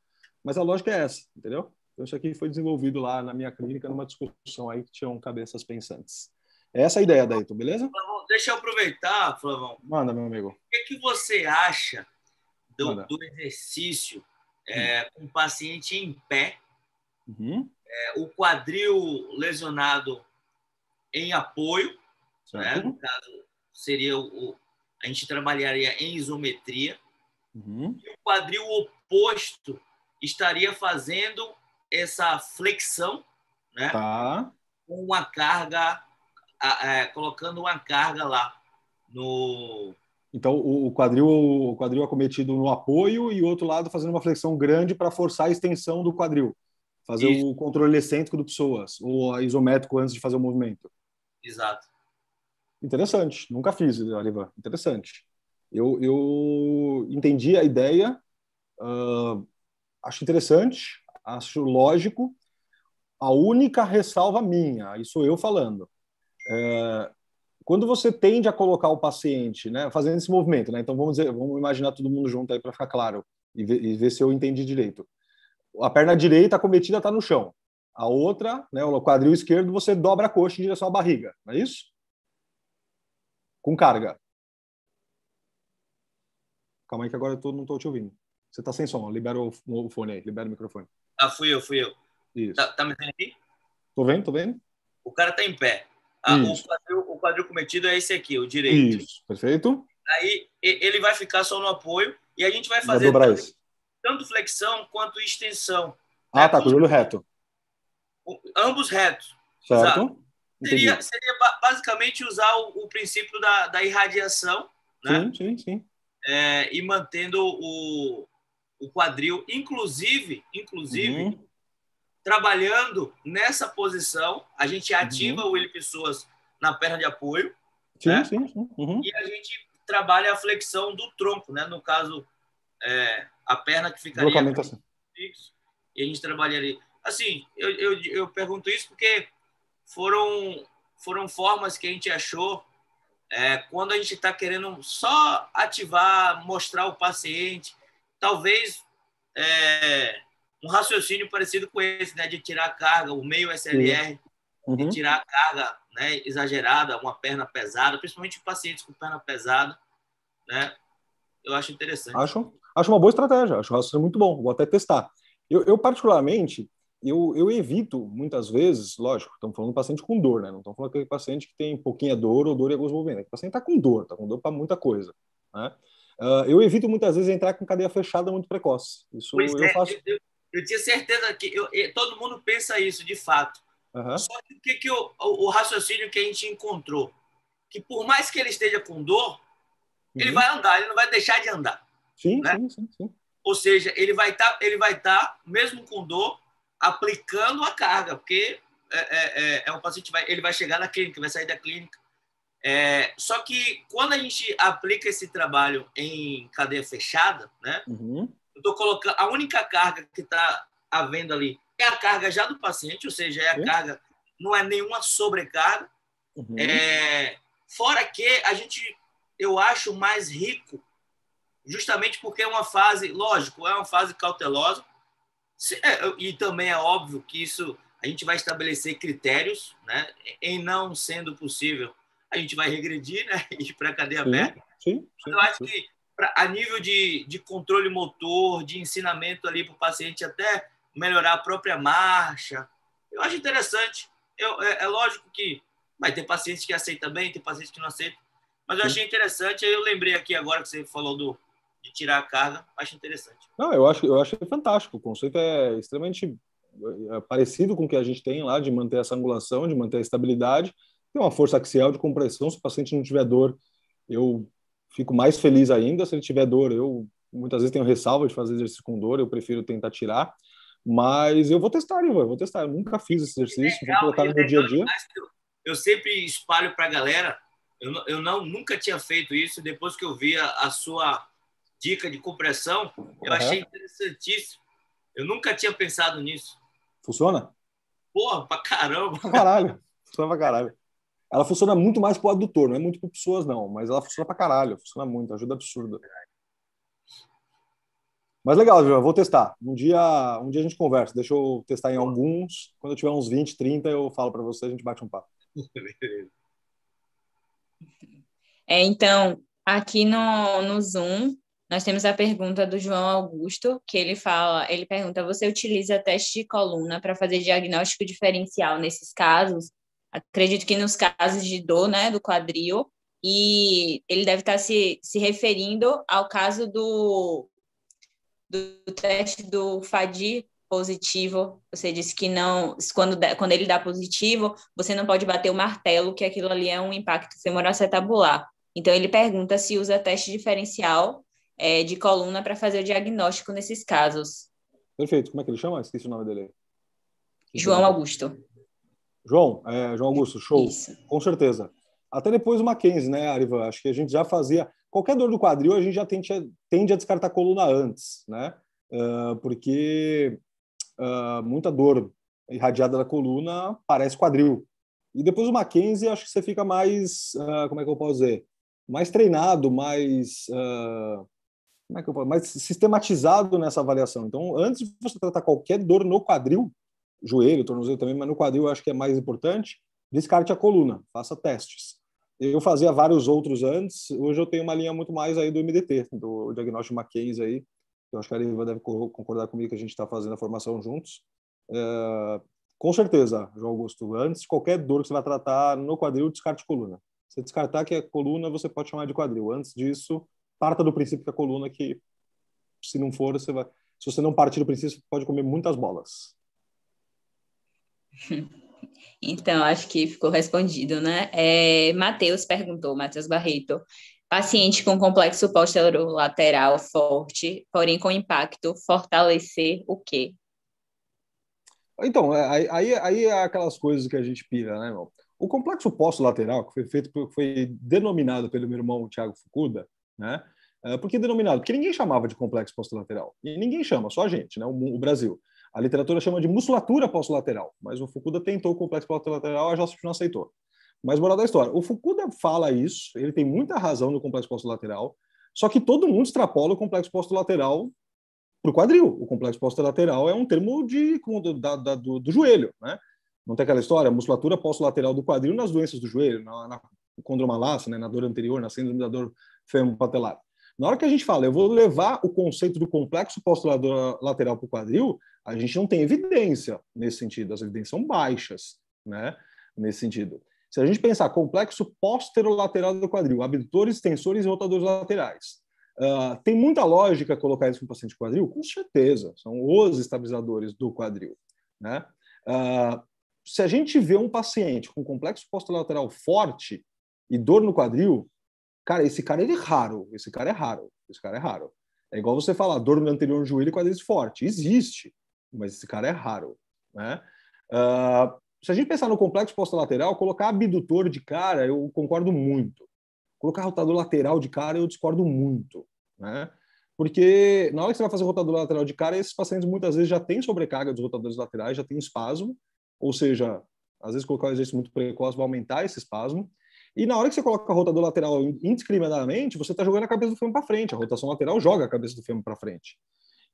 Mas a lógica é essa, entendeu? Então isso aqui foi desenvolvido lá na minha clínica numa discussão aí que tinham cabeças pensantes. É essa a ideia, tu, beleza? Deixa eu aproveitar, Flavão. Manda, meu amigo. O que, é que você acha do, do exercício é, hum. com o paciente em pé, uhum. é, o quadril lesionado em apoio, né? no caso, seria o, a gente trabalharia em isometria, uhum. e o quadril oposto estaria fazendo essa flexão, né? Tá. Com uma carga, é, colocando uma carga lá no. Então o quadril, o quadril acometido no apoio e o outro lado fazendo uma flexão grande para forçar a extensão do quadril, fazer Isso. o controle excêntrico do pessoas ou isométrico antes de fazer o movimento. Exato. Interessante, nunca fiz, Arivan. Interessante. Eu, eu entendi a ideia, uh, acho interessante, acho lógico. A única ressalva minha, isso eu falando, é, quando você tende a colocar o paciente, né, fazendo esse movimento, né, então vamos dizer, vamos imaginar todo mundo junto aí para ficar claro e ver, e ver, se eu entendi direito. A perna direita acometida está no chão. A outra, né, o quadril esquerdo, você dobra a coxa em direção à barriga, não é isso? Com carga. Calma aí que agora eu não estou te ouvindo. Você está sem som, libera o, fone aí, libera o microfone. Ah, fui eu, fui eu. Isso. Tá, tá me vendo aqui? Tô vendo, tô vendo. O cara tá em pé. Ah, o, quadril, o, quadril, cometido é esse aqui, o direito. Isso, perfeito. Aí ele vai ficar só no apoio e a gente vai fazer tanto, tanto, flexão quanto extensão. Ah, né? tá, com o joelho reto ambos retos. Certo. Seria, seria, basicamente usar o, o princípio da, da irradiação, né? Sim, sim, sim. É, e mantendo o, o quadril, inclusive, inclusive uhum. trabalhando nessa posição, a gente uhum. ativa uhum. o ele pessoas na perna de apoio, sim, né? sim, sim. Uhum. e a gente trabalha a flexão do tronco, né? No caso, é, a perna que ficaria isso, e a gente trabalharia Assim, eu, eu, eu pergunto isso porque foram, foram formas que a gente achou é, quando a gente está querendo só ativar, mostrar o paciente, talvez é, um raciocínio parecido com esse, né, de tirar a carga, o meio SLR, uhum. de tirar a carga né, exagerada, uma perna pesada, principalmente pacientes com perna pesada, né, eu acho interessante. Acho, acho uma boa estratégia, acho raciocínio muito bom, vou até testar. Eu, eu particularmente, eu, eu evito, muitas vezes, lógico, estamos falando do paciente com dor, né? Não estamos falando aquele paciente que tem pouquinha dor ou dor e alguns movimentos. O paciente está com dor, está com dor para muita coisa, né? Uh, eu evito muitas vezes entrar com cadeia fechada muito precoce. Isso pois eu é, faço. Eu, eu, eu, tinha certeza que eu, todo mundo pensa isso, de fato. Uhum. Só que, que, que o, o, o, raciocínio que a gente encontrou? Que por mais que ele esteja com dor, uhum. ele vai andar, ele não vai deixar de andar. Sim, né? sim, sim, sim, Ou seja, ele vai estar, tá, ele vai estar, tá, mesmo com dor, aplicando a carga, porque é, é, é, é um paciente vai, ele vai chegar na clínica, vai sair da clínica. É, só que quando a gente aplica esse trabalho em cadeia fechada, né? Uhum. Eu tô colocando a única carga que está havendo ali é a carga já do paciente, ou seja, é a uhum. carga, não é nenhuma sobrecarga. Uhum. É, fora que a gente, eu acho mais rico, justamente porque é uma fase, lógico, é uma fase cautelosa, se, é, e também é óbvio que isso a gente vai estabelecer critérios, né? Em não sendo possível, a gente vai regredir, né? [laughs] E para cadeia sim, aberta. Sim, sim, eu acho que pra, a nível de, de controle motor, de ensinamento ali para o paciente até melhorar a própria marcha, eu acho interessante. Eu, é, é, lógico que vai ter pacientes que aceitam bem, tem pacientes que não aceitam. Mas eu achei interessante. Eu lembrei aqui agora que você falou do de tirar a carga, acho interessante. Não, eu acho, eu acho fantástico. O conceito é extremamente é, parecido com o que a gente tem lá, de manter essa angulação, de manter a estabilidade. Tem uma força axial de compressão. Se o paciente não tiver dor, eu fico mais feliz ainda. Se ele tiver dor, eu muitas vezes tenho ressalva de fazer exercício com dor, eu prefiro tentar tirar. Mas eu vou testar, eu vou testar. Eu nunca fiz esse exercício, legal, vou colocar no meu dia a dia. É eu sempre espalho para a galera. Eu, eu não, nunca tinha feito isso. Depois que eu vi a, a sua dica de compressão, eu uhum. achei interessantíssimo. Eu nunca tinha pensado nisso. Funciona? Porra, pra caramba! Pra caralho! Funciona pra caralho. Ela funciona muito mais pro adutor, não é muito para pessoas, não, mas ela funciona pra caralho, funciona muito, ajuda absurda. Mas legal, eu vou testar. Um dia, um dia a gente conversa. Deixa eu testar em alguns. Quando eu tiver uns 20, 30, eu falo para você, a gente bate um papo. É, então, aqui no, no Zoom, nós temos a pergunta do João Augusto, que ele fala, ele pergunta: você utiliza teste de coluna para fazer diagnóstico diferencial nesses casos? Acredito que nos casos de dor, né, do quadril, e ele deve estar tá se, se referindo ao caso do, do teste do FADI positivo. Você disse que não, quando, quando ele dá positivo, você não pode bater o martelo, que aquilo ali é um impacto femoral acetabular. Então, ele pergunta se usa teste diferencial é, de coluna para fazer o diagnóstico nesses casos. Perfeito. Como é que ele chama? Esqueci o nome dele. João Augusto. João, é, João Augusto, show. Isso. Com certeza. Até depois o Mackenzie, né, Arivan? Acho que a gente já fazia. Qualquer dor do quadril, a gente já tende a, tende a descartar a coluna antes, né? Uh, porque uh, muita dor irradiada da coluna parece quadril. E depois o Mackenzie, acho que você fica mais. Uh, como é que eu posso dizer? Mais treinado, mais. Uh, como é que eu falo? mais sistematizado nessa avaliação. Então, antes de você tratar qualquer dor no quadril, joelho, tornozelo também, mas no quadril eu acho que é mais importante, descarte a coluna, faça testes. Eu fazia vários outros antes, hoje eu tenho uma linha muito mais aí do MDT, do diagnóstico McKenzie aí, eu acho que a Liva deve concordar comigo que a gente está fazendo a formação juntos. É, com certeza, João Augusto, antes qualquer dor que você vai tratar no quadril, descarte coluna. Se descartar que é coluna, você pode chamar de quadril. Antes disso, parta do princípio da coluna que se não for você vai se você não partir do princípio você pode comer muitas bolas [laughs] então acho que ficou respondido né é, Matheus perguntou Matheus Barreto paciente com complexo posterolateral forte porém com impacto fortalecer o quê então é, aí, aí, aí é aquelas coisas que a gente pira né irmão? O complexo posto lateral, que foi feito, foi denominado pelo meu irmão Tiago Fukuda, né? Ah, Por que denominado? Porque ninguém chamava de complexo postolateral E ninguém chama, só a gente, né? o, Brasil. A literatura chama de musculatura postolateral mas o Fukuda tentou o complexo postolateral a Jossip não aceitou. Mas moral da história, o Fukuda fala isso, ele tem muita razão no complexo postolateral só que todo mundo extrapola o complexo postolateral para o quadril. O complexo postolateral é um termo de, da, da, do, do, joelho, né? Não tem aquela história, musculatura postolateral do quadril nas doenças do joelho, na, na condromalácia, né? na dor anterior, na síndrome da dor patelar. Na hora que a gente fala, eu vou levar o conceito do complexo posterolateral para o quadril, a gente não tem evidência nesse sentido, as evidências são baixas, né? Nesse sentido. Se a gente pensar complexo posterolateral do quadril, abdutores, tensores e rotadores laterais, uh, tem muita lógica colocar isso no paciente quadril? Com certeza, são os estabilizadores do quadril, né? Uh, se a gente vê um paciente com complexo posterolateral forte e dor no quadril, Cara, esse cara ele é raro. Esse cara é raro. Esse cara é raro. É igual você falar dor no anterior joelho e é quadris forte. Existe, mas esse cara é raro. Né? Uh, se a gente pensar no complexo posterolateral, colocar abdutor de cara, eu concordo muito. Colocar rotador lateral de cara, eu discordo muito. Né? Porque na hora que você vai fazer rotador lateral de cara, esses pacientes muitas vezes já têm sobrecarga dos rotadores laterais, já têm espasmo, ou seja, às vezes colocar um exercício muito precoce vai aumentar esse espasmo. E na hora que você coloca a rotador lateral indiscriminadamente, você está jogando a cabeça do fêmur para frente. A rotação lateral joga a cabeça do fêmur para frente.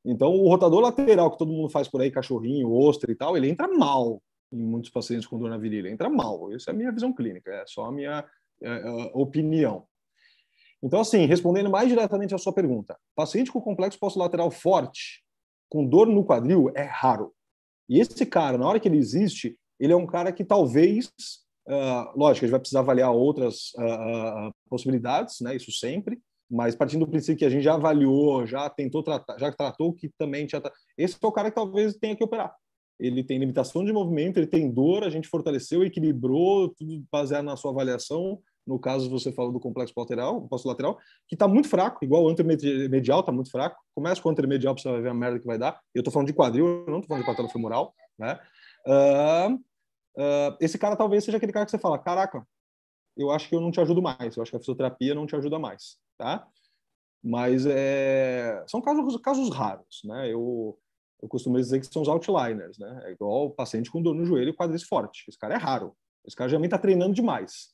Então, o rotador lateral que todo mundo faz por aí, cachorrinho, ostra e tal, ele entra mal em muitos pacientes com dor na virilha. Entra mal. Essa é a minha visão clínica, é só a minha é, é, opinião. Então, assim, respondendo mais diretamente à sua pergunta, paciente com complexo pós-lateral forte, com dor no quadril, é raro. E esse cara, na hora que ele existe, ele é um cara que talvez ah, lógico, a gente vai precisar avaliar outras uh, uh, possibilidades, né? Isso sempre. Mas partindo do princípio que a gente já avaliou, já tentou tratar, já tratou que também tinha. esse é o cara que talvez tenha que operar. Ele tem limitação de movimento, ele tem dor, a gente fortaleceu, equilibrou, tudo baseado na sua avaliação. No caso, você falou do complexo lateral, lateral que está muito fraco, igual o antermedial está muito fraco. Começa com o antermedial para você ver a merda que vai dar. Eu estou falando de quadril, eu não estou falando de patela femoral, né? Uh, Uh, esse cara talvez seja aquele cara que você fala, caraca, eu acho que eu não te ajudo mais, eu acho que a fisioterapia não te ajuda mais, tá? Mas é, são casos, casos raros, né? Eu, eu costumo dizer que são os outliners, né? É igual o paciente com dor no joelho e quadris forte. Esse cara é raro. Esse cara geralmente está treinando demais,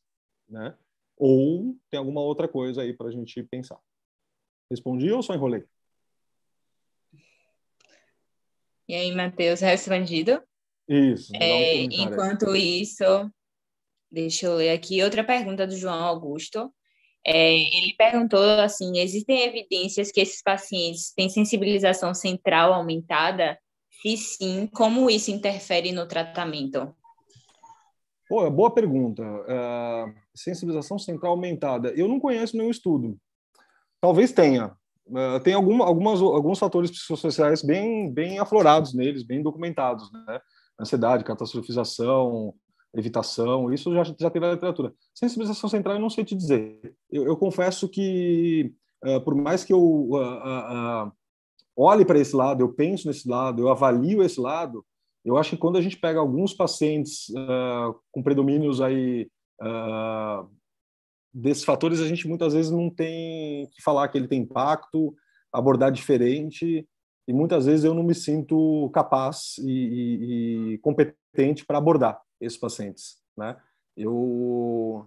né? Ou tem alguma outra coisa aí para a gente pensar. Respondi ou só enrolei? E aí, Matheus, é respondido? Isso. É, enquanto isso, deixa eu ler aqui outra pergunta do João Augusto. É, ele perguntou assim: existem evidências que esses pacientes têm sensibilização central aumentada? Se sim, como isso interfere no tratamento? Pô, é boa pergunta. Uh, sensibilização central aumentada. Eu não conheço nenhum estudo. Talvez tenha. Uh, tem alguma, algumas, alguns fatores psicossociais bem, bem aflorados neles, bem documentados, né? ansiedade, catastrofização, evitação, isso já, já tem na literatura. Sensibilização central eu não sei te dizer. Eu, eu confesso que, uh, por mais que eu uh, uh, olhe para esse lado, eu penso nesse lado, eu avalio esse lado, eu acho que quando a gente pega alguns pacientes com predomínios aí desses fatores, a gente muitas vezes não tem que falar que ele tem impacto, abordar diferente, e muitas vezes eu não me sinto capaz e, e, e competente para abordar esses pacientes, né? Eu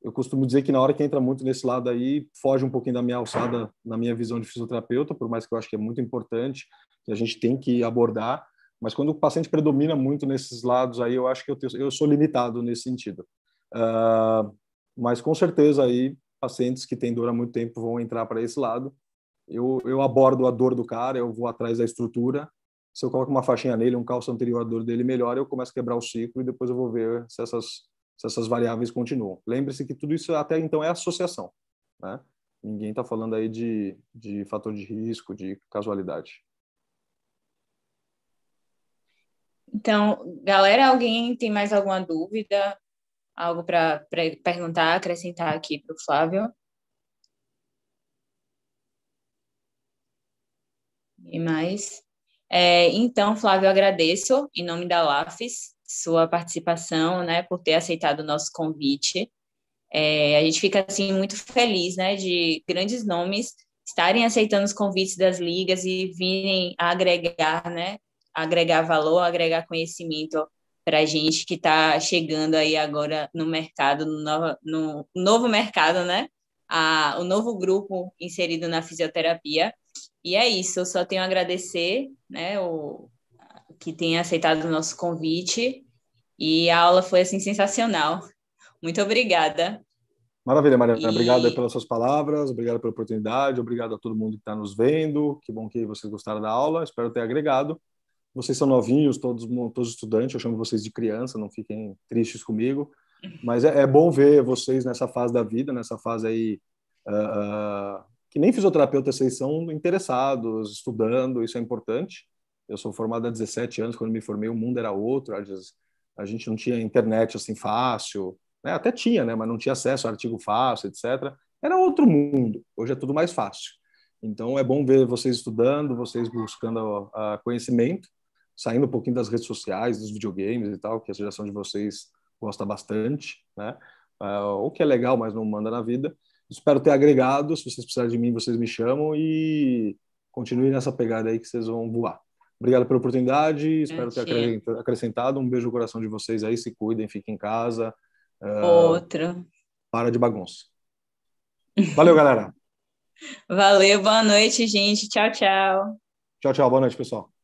eu costumo dizer que na hora que entra muito nesse lado aí, foge um pouquinho da minha alçada, na minha visão de fisioterapeuta, por mais que eu acho que é muito importante, que a gente tem que abordar, mas quando o paciente predomina muito nesses lados aí, eu acho que eu, tenho, eu sou limitado nesse sentido. Uh, mas com certeza aí, pacientes que têm dor há muito tempo vão entrar para esse lado, eu, eu abordo a dor do cara, eu vou atrás da estrutura. Se eu coloco uma faixinha nele, um calço anterior à dor dele melhor, eu começo a quebrar o ciclo e depois eu vou ver se essas, se essas variáveis continuam. Lembre-se que tudo isso até então é associação. Né? Ninguém está falando aí de, de fator de risco, de casualidade. Então, galera, alguém tem mais alguma dúvida? Algo para perguntar, acrescentar aqui para o Flávio? E mais. É, então, Flávio, eu agradeço em nome da LAFES sua participação, né, por ter aceitado o nosso convite. É, a gente fica assim muito feliz, né, de grandes nomes estarem aceitando os convites das ligas e virem agregar, né, agregar valor, agregar conhecimento para a gente que está chegando aí agora no mercado, no novo, no novo mercado, né, a, o novo grupo inserido na fisioterapia. E é isso, eu só tenho a agradecer, né, o, que tem aceitado o nosso convite. E a aula foi assim sensacional. Muito obrigada. Maravilha, Mariana. E... Obrigado pelas suas palavras, obrigado pela oportunidade, obrigado a todo mundo que está nos vendo. Que bom que vocês gostaram da aula, espero ter agregado. Vocês são novinhos, todos, todos estudantes, eu chamo vocês de criança, não fiquem tristes comigo. Uhum. Mas é, é bom ver vocês nessa fase da vida, nessa fase aí uh, uh, que nem fisioterapeutas vocês são interessados, estudando, isso é importante. Eu sou formado há 17 anos, quando me formei o mundo era outro, a gente não tinha internet assim fácil, né? até tinha, né? mas não tinha acesso a artigo fácil, etc. Era outro mundo, hoje é tudo mais fácil. Então é bom ver vocês estudando, vocês buscando uh, conhecimento, saindo um pouquinho das redes sociais, dos videogames e tal, que a geração de vocês gosta bastante, né? Uh, o que é legal, mas não manda na vida. Espero ter agregado. Se vocês precisarem de mim, vocês me chamam e continue nessa pegada aí que vocês vão voar. Obrigado pela oportunidade, espero ter acrescentado. Um beijo no coração de vocês aí, se cuidem, fiquem em casa. Ah, Outra. para de bagunça. Valeu, galera. [laughs] Valeu, boa noite, gente. Tchau, tchau. Tchau, tchau. Boa noite, pessoal.